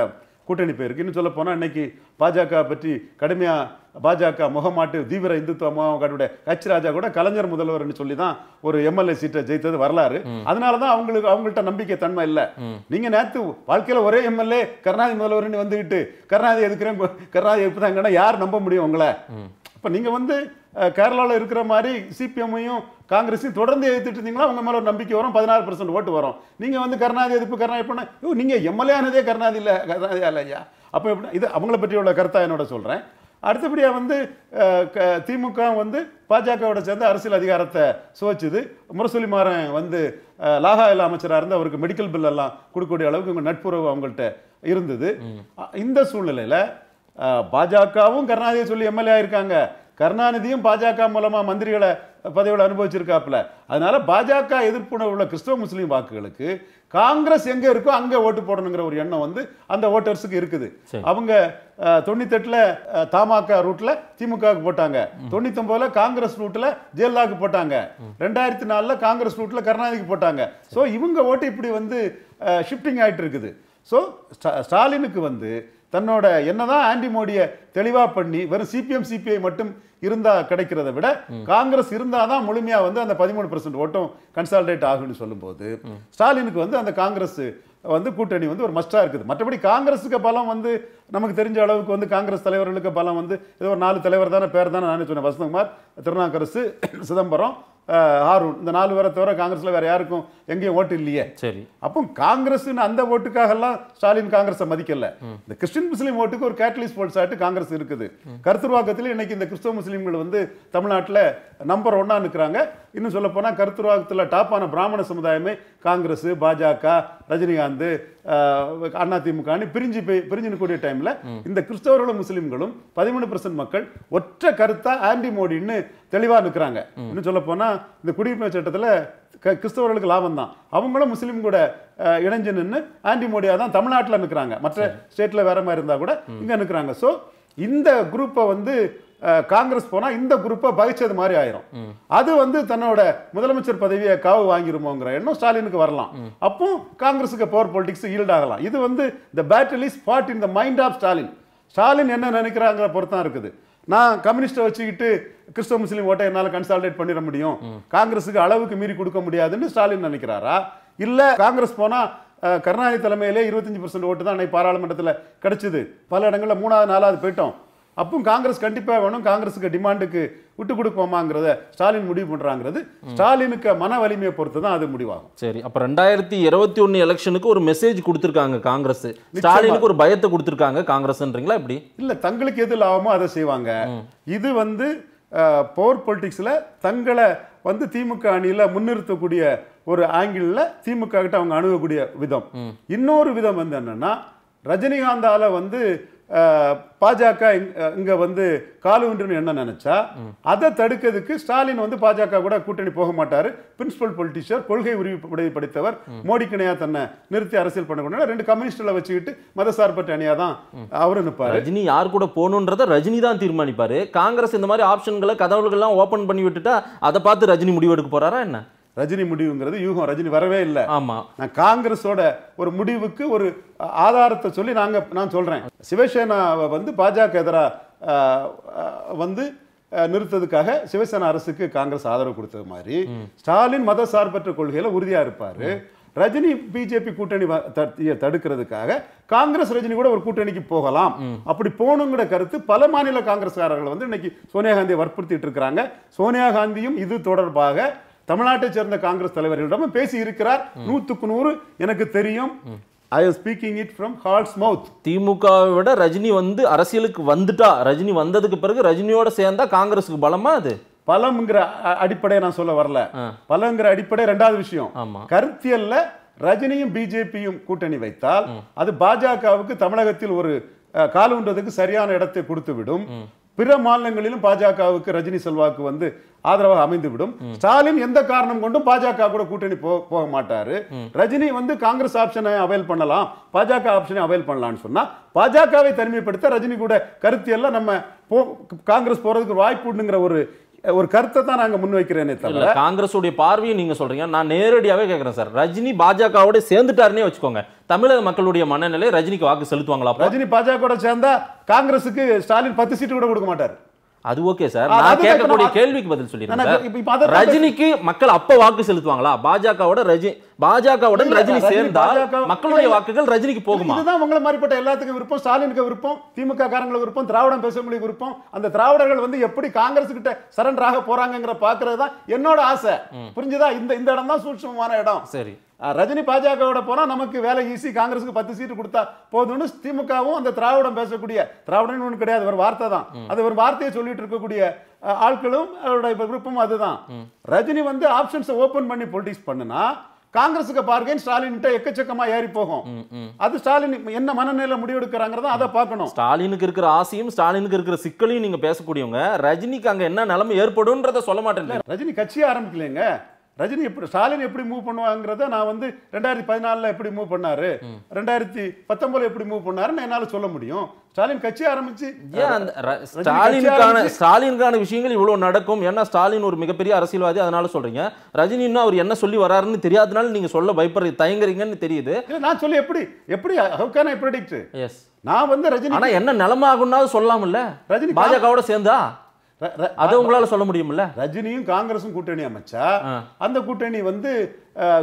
கூட்டணி போயிருக்கு இன்னும் சொல்ல போனால் இன்னைக்கு பாஜக பற்றி கடுமையாக பாஜக முகமாட்டு தீவிர இந்துத்துவ முகமாட்டுடைய கட்சி ராஜா கூட கலைஞர் முதல்வர்னு சொல்லி தான் ஒரு எம்எல்ஏ சீட்டை ஜெயித்தது வரலாறு அதனால தான் அவங்களுக்கு அவங்கள்ட்ட நம்பிக்கை தன்மை இல்லை நீங்க நேற்று வாழ்க்கையில் ஒரே எம்எல்ஏ கருணாதி முதல்வர்னு வந்துக்கிட்டு கருணாநிதி எதுக்குறேன் கருணாதி எடுப்புதாங்கன்னா யார் நம்ப முடியும் உங்களை இப்போ நீங்கள் வந்து கேரளாவில் இருக்கிற மாதிரி சிபிஎம்மையும் காங்கிரஸையும் தொடர்ந்து எதிர்த்துட்டு இருந்தீங்கன்னா உங்கள் மேலே ஒரு நம்பிக்கை வரும் பதினாறு பர்சன்ட் ஓட்டு வரும் நீங்கள் வந்து கருணாதி எதிர்ப்பு கருணாநிதி பண்ண நீங்கள் எம்எல்ஏ ஆனதே கருணாதி இல்லை கருணாதி அல்ல ஐயா அப்போ எப்படி இது அவங்கள பற்றி உள்ள கருத்தா என்னோட சொல்கிறேன் அடுத்தபடியாக வந்து திமுக வந்து பாஜகவோட சேர்ந்து அரசியல் அதிகாரத்தை சுவைச்சுது முரசொலி மாறன் வந்து லாகாயில் அமைச்சராக இருந்து அவருக்கு மெடிக்கல் பில் எல்லாம் கொடுக்கக்கூடிய அளவுக்கு இவங்க நட்புறவு அவங்கள்ட்ட இருந்தது இந்த சூழ்நிலையில் பாஜகவும் கருணாதியை சொல்லி எம்எல்ஏ ஆயிருக்காங்க கருணாநிதியும் பாஜக மூலமாக மந்திரிகளை பதவியில் அனுபவிச்சிருக்காப்புல அதனால பாஜக எதிர்ப்புணர்வு உள்ள கிறிஸ்தவ முஸ்லீம் வாக்குகளுக்கு காங்கிரஸ் எங்கே இருக்கோ அங்கே ஓட்டு போடணுங்கிற ஒரு எண்ணம் வந்து அந்த ஓட்டர்ஸுக்கு இருக்குது அவங்க தொண்ணூத்தெட்டில் தமாக ரூட்டில் திமுகவுக்கு போட்டாங்க தொண்ணூத்தொம்பதுல காங்கிரஸ் ரூட்டில் ஜெயலலிதாவுக்கு போட்டாங்க ரெண்டாயிரத்தி நாலில் காங்கிரஸ் ரூட்டில் கருணாநிதிக்கு போட்டாங்க ஸோ இவங்க ஓட்டு இப்படி வந்து ஷிஃப்டிங் ஆகிட்டு இருக்குது ஸோ ஸ்டாலினுக்கு வந்து தன்னோட என்னதான் ஆண்டி மோடியை தெளிவாக பண்ணி வெறும் சிபிஎம் சிபிஐ மட்டும் இருந்தா கிடைக்கிறத விட காங்கிரஸ் இருந்தாதான் தான் வந்து அந்த பதிமூணு பர்சன்ட் ஓட்டம் கன்சால்டேட் ஆகும்னு சொல்லும்போது ஸ்டாலினுக்கு வந்து அந்த காங்கிரஸ் வந்து கூட்டணி வந்து ஒரு மஸ்டா இருக்குது மற்றபடி காங்கிரஸுக்கு பலம் வந்து நமக்கு தெரிஞ்ச அளவுக்கு வந்து காங்கிரஸ் தலைவர்களுக்கு பலம் வந்து ஏதோ ஒரு நாலு தலைவர் தானே பேர் தானே நான் சொன்னேன் வசந்தகுமார் திருநாக்கரசு சிதம்பரம் ஹாரூன் இந்த நாலு பேரை தவிர காங்கிரஸில் வேறு யாருக்கும் எங்கேயும் ஓட்டு இல்லையே சரி அப்போ காங்கிரஸ்னு அந்த ஓட்டுக்காகலாம் ஸ்டாலின் காங்கிரஸை மதிக்கல இந்த கிறிஸ்டின் முஸ்லீம் ஓட்டுக்கு ஒரு கேட்டலிஸ் போட்ஸ் ஆகிட்டு காங்கிரஸ் இருக்குது கருத்துருவாக்கத்தில் இன்னைக்கு இந்த கிறிஸ்தவ முஸ்லீம்கள் வந்து தமிழ்நாட்டில் நம்பர் ஒன்னாக நிற்கிறாங்க இன்னும் சொல்ல போனால் கருத்துருவாக்கத்தில் டாப்பான பிராமண சமுதாயமே காங்கிரஸ் பாஜக ரஜினிகாந்த் அதிமுகன்னு பிரிஞ்சு பிரிஞ்சு கூடிய டைமில் இந்த கிறிஸ்தவர்களும் முஸ்லீம்களும் பதிமூணு பர்சன்ட் மக்கள் ஒற்றை கருத்தாக ஆண்டி மோடின்னு தெளிவாக நிற்கிறாங்க இன்னும் சொல்ல இந்த குடியுரிமை சட்டத்தில் க கிறிஸ்தவர்களுக்கு லாபம் தான் அவங்களும் முஸ்லீம் கூட இணைஞ்சு நின்று ஆன்டி மோடியாக தான் தமிழ்நாட்டில் நிற்கிறாங்க மற்ற ஸ்டேட்டில் வேற மாதிரி இருந்தால் கூட இங்கே நிற்கிறாங்க ஸோ இந்த குரூப்பை வந்து காங்கிரஸ் போனால் இந்த குரூப்பை பகிச்சது மாதிரி ஆயிரும் அது வந்து தன்னோட முதலமைச்சர் பதவியை காவு வாங்கிருமோங்கிற எண்ணம் ஸ்டாலினுக்கு வரலாம் அப்போ காங்கிரஸுக்கு பவர் பொலிட்டிக்ஸ் ஈல்ட் ஆகலாம் இது வந்து the battle is fought in the mind of Stalin Stalin என்ன நினைக்கிறாங்கிற பொறுத்தான் இருக்குது நான் கம்யூனிஸ்டை வச்சுக்கிட்டு கிறிஸ்தவ முஸ்லீம் ஓட்டை என்னால் கன்சாலிடேட் பண்ணிட முடியும் காங்கிரஸுக்கு அளவுக்கு மீறி கொடுக்க முடியாதுன்னு ஸ்டாலின் நினைக்கிறாரா இல்லை காங்கிரஸ் போனால் கருணாநிதி தலைமையிலே இருபத்தஞ்சு பர்சன்ட் ஓட்டு தான் அன்னைக்கு பாராளுமன்றத்தில் கிடைச்சிது பல இடங்களில் மூணாவது நாலாவது போயிட்டோம் அப்போ காங்கிரஸ் கண்டிப்பாக வேணும் காங்கிரஸுக்கு டிமாண்டுக்கு விட்டு கொடுப்போமாங்கிறத ஸ்டாலின் முடிவு பண்ணுறாங்கிறது ஸ்டாலினுக்கு மன வலிமையை பொறுத்து தான் அது முடிவாகும் சரி அப்போ ரெண்டாயிரத்தி இருபத்தி ஒன்று எலெக்ஷனுக்கு ஒரு மெசேஜ் கொடுத்துருக்காங்க காங்கிரஸ் ஸ்டாலினுக்கு ஒரு பயத்தை கொடுத்துருக்காங்க காங்கிரஸ்ன்றீங்களா இப்படி இல்லை தங்களுக்கு எது லாபமோ அதை செய்வாங்க இது வந்து பவர் பொலிட்டிக்ஸில் தங்களை வந்து திமுக அணியில் முன்னிறுத்தக்கூடிய ஒரு ஆங்கிளில் திமுக கிட்ட அவங்க அணுகக்கூடிய விதம் இன்னொரு விதம் வந்து என்னென்னா ரஜினிகாந்தால் வந்து பாஜக இங்க வந்து காலு என்ன நினைச்சா அதை தடுக்கிறதுக்கு ஸ்டாலின் வந்து பாஜக கூட கூட்டணி போக மாட்டாரு பிரின்சிபல் பொலிட்டிஷியர் கொள்கை உரிமை படித்தவர் மோடிக்கு இணையாக தன்னை நிறுத்தி அரசியல் பண்ணக்கூடாது ரெண்டு கம்யூனிஸ்டில் வச்சுக்கிட்டு மதசார்பற்ற அணியா தான் அவரு நிற்பார் ரஜினி யார் கூட போகணுன்றத ரஜினி தான் தீர்மானிப்பாரு காங்கிரஸ் இந்த மாதிரி ஆப்ஷன்களை கதவுகள்லாம் ஓப்பன் பண்ணி விட்டுட்டா அதை பார்த்து ரஜினி முடிவெடுக்க போறாரா என்ன ரஜினி முடிவுங்கிறது யூகம் ரஜினி வரவே இல்லை ஆமா நான் காங்கிரஸோட ஒரு முடிவுக்கு ஒரு ஆதாரத்தை சொல்லி நாங்க நான் சொல்றேன் சிவசேனா வந்து பாஜக எதிராக வந்து நிறுத்ததுக்காக சிவசேனா அரசுக்கு காங்கிரஸ் ஆதரவு கொடுத்தது மாதிரி ஸ்டாலின் மத சார்பற்ற கொள்கையில உறுதியா இருப்பாரு ரஜினி பிஜேபி கூட்டணி தடுக்கிறதுக்காக காங்கிரஸ் ரஜினி கூட ஒரு கூட்டணிக்கு போகலாம் அப்படி போகணுங்கிற கருத்து பல மாநில காங்கிரஸ்காரர்கள் வந்து இன்னைக்கு சோனியா காந்தியை வற்புறுத்திட்டு இருக்கிறாங்க சோனியா காந்தியும் இது தொடர்பாக தமிழ்நாட்டை சேர்ந்த காங்கிரஸ் தலைவர்களிடமும் பேசி இருக்கிறார் நூத்துக்கு நூறு எனக்கு தெரியும் I speaking it from heart's mouth திமுகவை விட ரஜினி வந்து அரசியலுக்கு வந்துட்டா ரஜினி வந்ததுக்கு பிறகு ரஜினியோட சேர்ந்தா காங்கிரஸுக்கு பலமா அது பலம்ங்கிற அடிப்படையை நான் சொல்ல வரல பலம்ங்கிற அடிப்படை ரெண்டாவது விஷயம் கருத்தியல்ல ரஜினியும் பிஜேபியும் கூட்டணி வைத்தால் அது பாஜகவுக்கு தமிழகத்தில் ஒரு காலுன்றதுக்கு சரியான இடத்தை கொடுத்து விடும் பிற மாநிலங்களிலும் பாஜகவுக்கு ரஜினி செல்வாக்கு வந்து ஆதரவாக அமைந்துவிடும் ஸ்டாலின் எந்த காரணம் கொண்டும் பாஜக கூட கூட்டணி போக மாட்டாரு ரஜினி வந்து காங்கிரஸ் ஆப்ஷனை அவைல் பண்ணலாம் பாஜக ஆப்ஷனை அவைல் பண்ணலாம்னு சொன்னா பாஜகவை தனிமைப்படுத்த ரஜினி கூட கருத்தியெல்லாம் நம்ம காங்கிரஸ் போறதுக்கு வாய்ப்புங்கிற ஒரு ஒரு கருத்தை தான் நாங்கள் முன்வைக்கிறேனே தவிர காங்கிரஸுடைய பார்வையை நீங்கள் சொல்கிறீங்க நான் நேரடியாகவே கேட்குறேன் சார் ரஜினி பாஜகவோட சேர்ந்துட்டாருன்னே வச்சுக்கோங்க தமிழக மக்களுடைய மனநிலை ரஜினிக்கு வாக்கு செலுத்துவாங்களா ரஜினி பாஜகவோட சேர்ந்தா காங்கிரஸுக்கு ஸ்டாலின் பத்து சீட்டு கூட கொடுக்க மாட்டார் அது ஓகே சார் நான் கேட்கக்கூடிய கேள்விக்கு பதில் சொல்லிடுறேன் ரஜினிக்கு மக்கள் அப்ப வாக்கு செலுத்துவாங்களா பாஜகவோட ரஜினி பாஜகவுடன் ரஜினி சேர்ந்தால் மக்களுடைய வாக்குகள் ரஜினிக்கு போகுமா இதுதான் உங்களை மாறிப்பட்ட எல்லாத்துக்கும் விருப்பம் ஸ்டாலினுக்கு விருப்பம் திமுக காரங்களுக்கு விருப்பம் திராவிடம் பேசுறவங்களுக்கு விருப்பம் அந்த திராவிடர்கள் வந்து எப்படி காங்கிரஸ் கிட்ட ஆக போறாங்கங்கிற பாக்குறது தான் என்னோட ஆசை புரிஞ்சுதா இந்த இந்த இடம் தான் சூட்சமமான இடம் சரி ரஜினி பாஜகவோட போனா நமக்கு வேலை ஈஸி காங்கிரஸுக்கு பத்து சீட்டு கொடுத்தா போதும்னு திமுகவும் அந்த திராவிடம் பேசக்கூடிய திராவிடம் ஒன்று கிடையாது ஒரு வார்த்தை தான் அது ஒரு வார்த்தையை சொல்லிட்டு இருக்கக்கூடிய ஆட்களும் அவருடைய குரூப்பும் அதுதான் ரஜினி வந்து ஆப்ஷன்ஸை ஓப்பன் பண்ணி பொலிட்டிக்ஸ் பண்ணுனா காங்கிரஸுக்கு பார்கெயின் ஸ்டாலின் எக்கச்சக்கமா ஏறி போகும் அது ஸ்டாலின் என்ன மனநிலை முடிவெடுக்கிறாங்கிறத அதை பார்க்கணும் ஸ்டாலினுக்கு இருக்கிற ஆசையும் ஸ்டாலினுக்கு இருக்கிற சிக்கலையும் நீங்க பேசக்கூடியவங்க ரஜினிக்கு அங்க என்ன நிலைமை ஏற்படும்ன்றத சொல்ல மாட்டேங்க ரஜினி கட்சியை ஆரம்பிக்கலங்க ரஜினி எப்படி ஸ்டாலின் எப்படி மூவ் பண்ணுவாங்கிறத நான் வந்து ரெண்டாயிரத்தி பதினாலில் எப்படி மூவ் பண்ணாரு ரெண்டாயிரத்தி பத்தொன்பதுல எப்படி மூவ் பண்ணாருன்னு என்னால் சொல்ல முடியும் ஸ்டாலின் கட்சி ஆரம்பிச்சு ஸ்டாலினுக்கான ஸ்டாலினுக்கான விஷயங்கள் இவ்வளோ நடக்கும் ஏன்னா ஸ்டாலின் ஒரு மிகப்பெரிய அரசியல்வாதி அதனால சொல்கிறீங்க ரஜினின்னு அவர் என்ன சொல்லி வராருன்னு தெரியாதனால நீங்கள் சொல்ல பயப்படுற தயங்குறீங்கன்னு தெரியுது நான் சொல்லி எப்படி எப்படி how can I predict as நான் வந்து ரஜினி ஆனால் என்ன நிலமாகும்னா சொல்லாமல்ல ரஜினி பாஜகவோட சேர்ந்தா அது உங்களால சொல்ல முடியும்ல ரஜினியும் காங்கிரஸும் கூட்டணி அமைச்சா அந்த கூட்டணி வந்து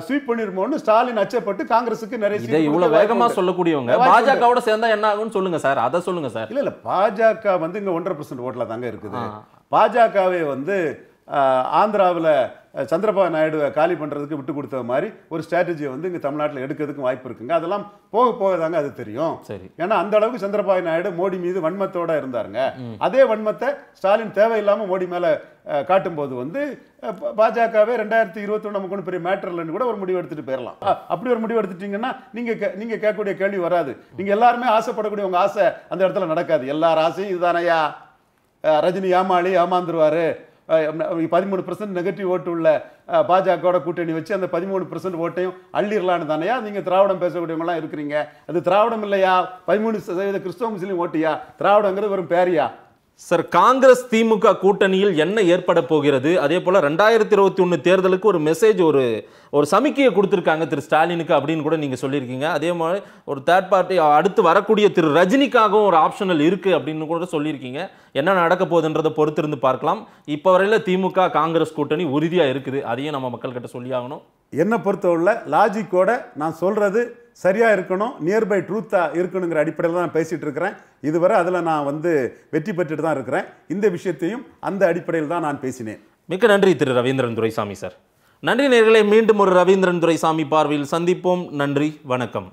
ஸ்வீப் பண்ணிருமோன்னு ஸ்டாலின் அச்சப்பட்டு காங்கிரஸுக்கு நிறைய இதை இவ்வளவு வேகமா சொல்லக்கூடியவங்க பாஜகவோட சேர்ந்தா என்ன ஆகும்னு சொல்லுங்க சார் அதை சொல்லுங்க சார் இல்ல இல்ல பாஜக வந்து இங்க ஒன்றரை பர்சன்ட் ஓட்டல தாங்க இருக்குது பாஜகவே வந்து ஆந்திராவில் சந்திரபாபு நாயுடுவை காலி பண்ணுறதுக்கு விட்டு கொடுத்த மாதிரி ஒரு ஸ்ட்ராட்டஜியை வந்து இங்கே தமிழ்நாட்டில் எடுக்கிறதுக்கு வாய்ப்பு இருக்குங்க அதெல்லாம் போக போக தாங்க அது தெரியும் சரி ஏன்னா அந்த அளவுக்கு சந்திரபாபு நாயுடு மோடி மீது வன்மத்தோடு இருந்தாருங்க அதே வன்மத்தை ஸ்டாலின் தேவையில்லாமல் மோடி மேலே காட்டும்போது வந்து பாஜகவே ரெண்டாயிரத்தி ஒன்று நமக்கு ஒன்று பெரிய மேட்டர் இல்லைன்னு கூட ஒரு முடிவு எடுத்துகிட்டு போயிடலாம் அப்படி ஒரு முடிவு எடுத்துட்டீங்கன்னா நீங்கள் கே நீங்கள் கேட்கக்கூடிய கேள்வி வராது நீங்கள் எல்லாருமே ஆசைப்படக்கூடிய உங்கள் ஆசை அந்த இடத்துல நடக்காது எல்லார் ஆசையும் இதுதானையா ரஜினி ஏமாளி ஏமாந்துருவார் பதிமூணு பர்சன்ட் நெகட்டிவ் ஓட்டு உள்ள பாஜகவோட கூட்டணி வச்சு அந்த பதிமூணு பர்சன்ட் ஓட்டையும் அள்ளிடலான்னு தானேயா நீங்கள் திராவிடம் பேசக்கூடியவங்களாம் இருக்கிறீங்க அது திராவிடம் இல்லையா பதிமூணு சதவீத கிறிஸ்தவ முஸ்லீம் ஓட்டியா திராவிடங்கிறது வெறும் பேரியா சார் காங்கிரஸ் திமுக கூட்டணியில் என்ன ஏற்பட போகிறது அதே போல் ரெண்டாயிரத்தி இருபத்தி ஒன்று தேர்தலுக்கு ஒரு மெசேஜ் ஒரு ஒரு சமிக்கையை கொடுத்துருக்காங்க திரு ஸ்டாலினுக்கு அப்படின்னு கூட நீங்கள் சொல்லியிருக்கீங்க அதே மாதிரி ஒரு தேர்ட் பார்ட்டி அடுத்து வரக்கூடிய திரு ரஜினிக்காகவும் ஒரு ஆப்ஷனல் இருக்குது அப்படின்னு கூட சொல்லியிருக்கீங்க என்ன நடக்க போகுதுன்றதை பொறுத்திருந்து பார்க்கலாம் இப்போ வரையில் திமுக காங்கிரஸ் கூட்டணி உறுதியாக இருக்குது அதையும் நம்ம மக்கள்கிட்ட சொல்லி ஆகணும் என்னை பொறுத்தவரை லாஜிக்கோட நான் சொல்கிறது சரியாக இருக்கணும் நியர்பை ட்ரூத்தாக இருக்கணுங்கிற அடிப்படையில் தான் நான் பேசிகிட்டு இருக்கிறேன் இதுவரை அதில் நான் வந்து வெற்றி பெற்றுட்டு தான் இருக்கிறேன் இந்த விஷயத்தையும் அந்த அடிப்படையில் தான் நான் பேசினேன் மிக்க நன்றி திரு ரவீந்திரன் துரைசாமி சார் நன்றி நேர்களை மீண்டும் ஒரு ரவீந்திரன் துரைசாமி பார்வையில் சந்திப்போம் நன்றி வணக்கம்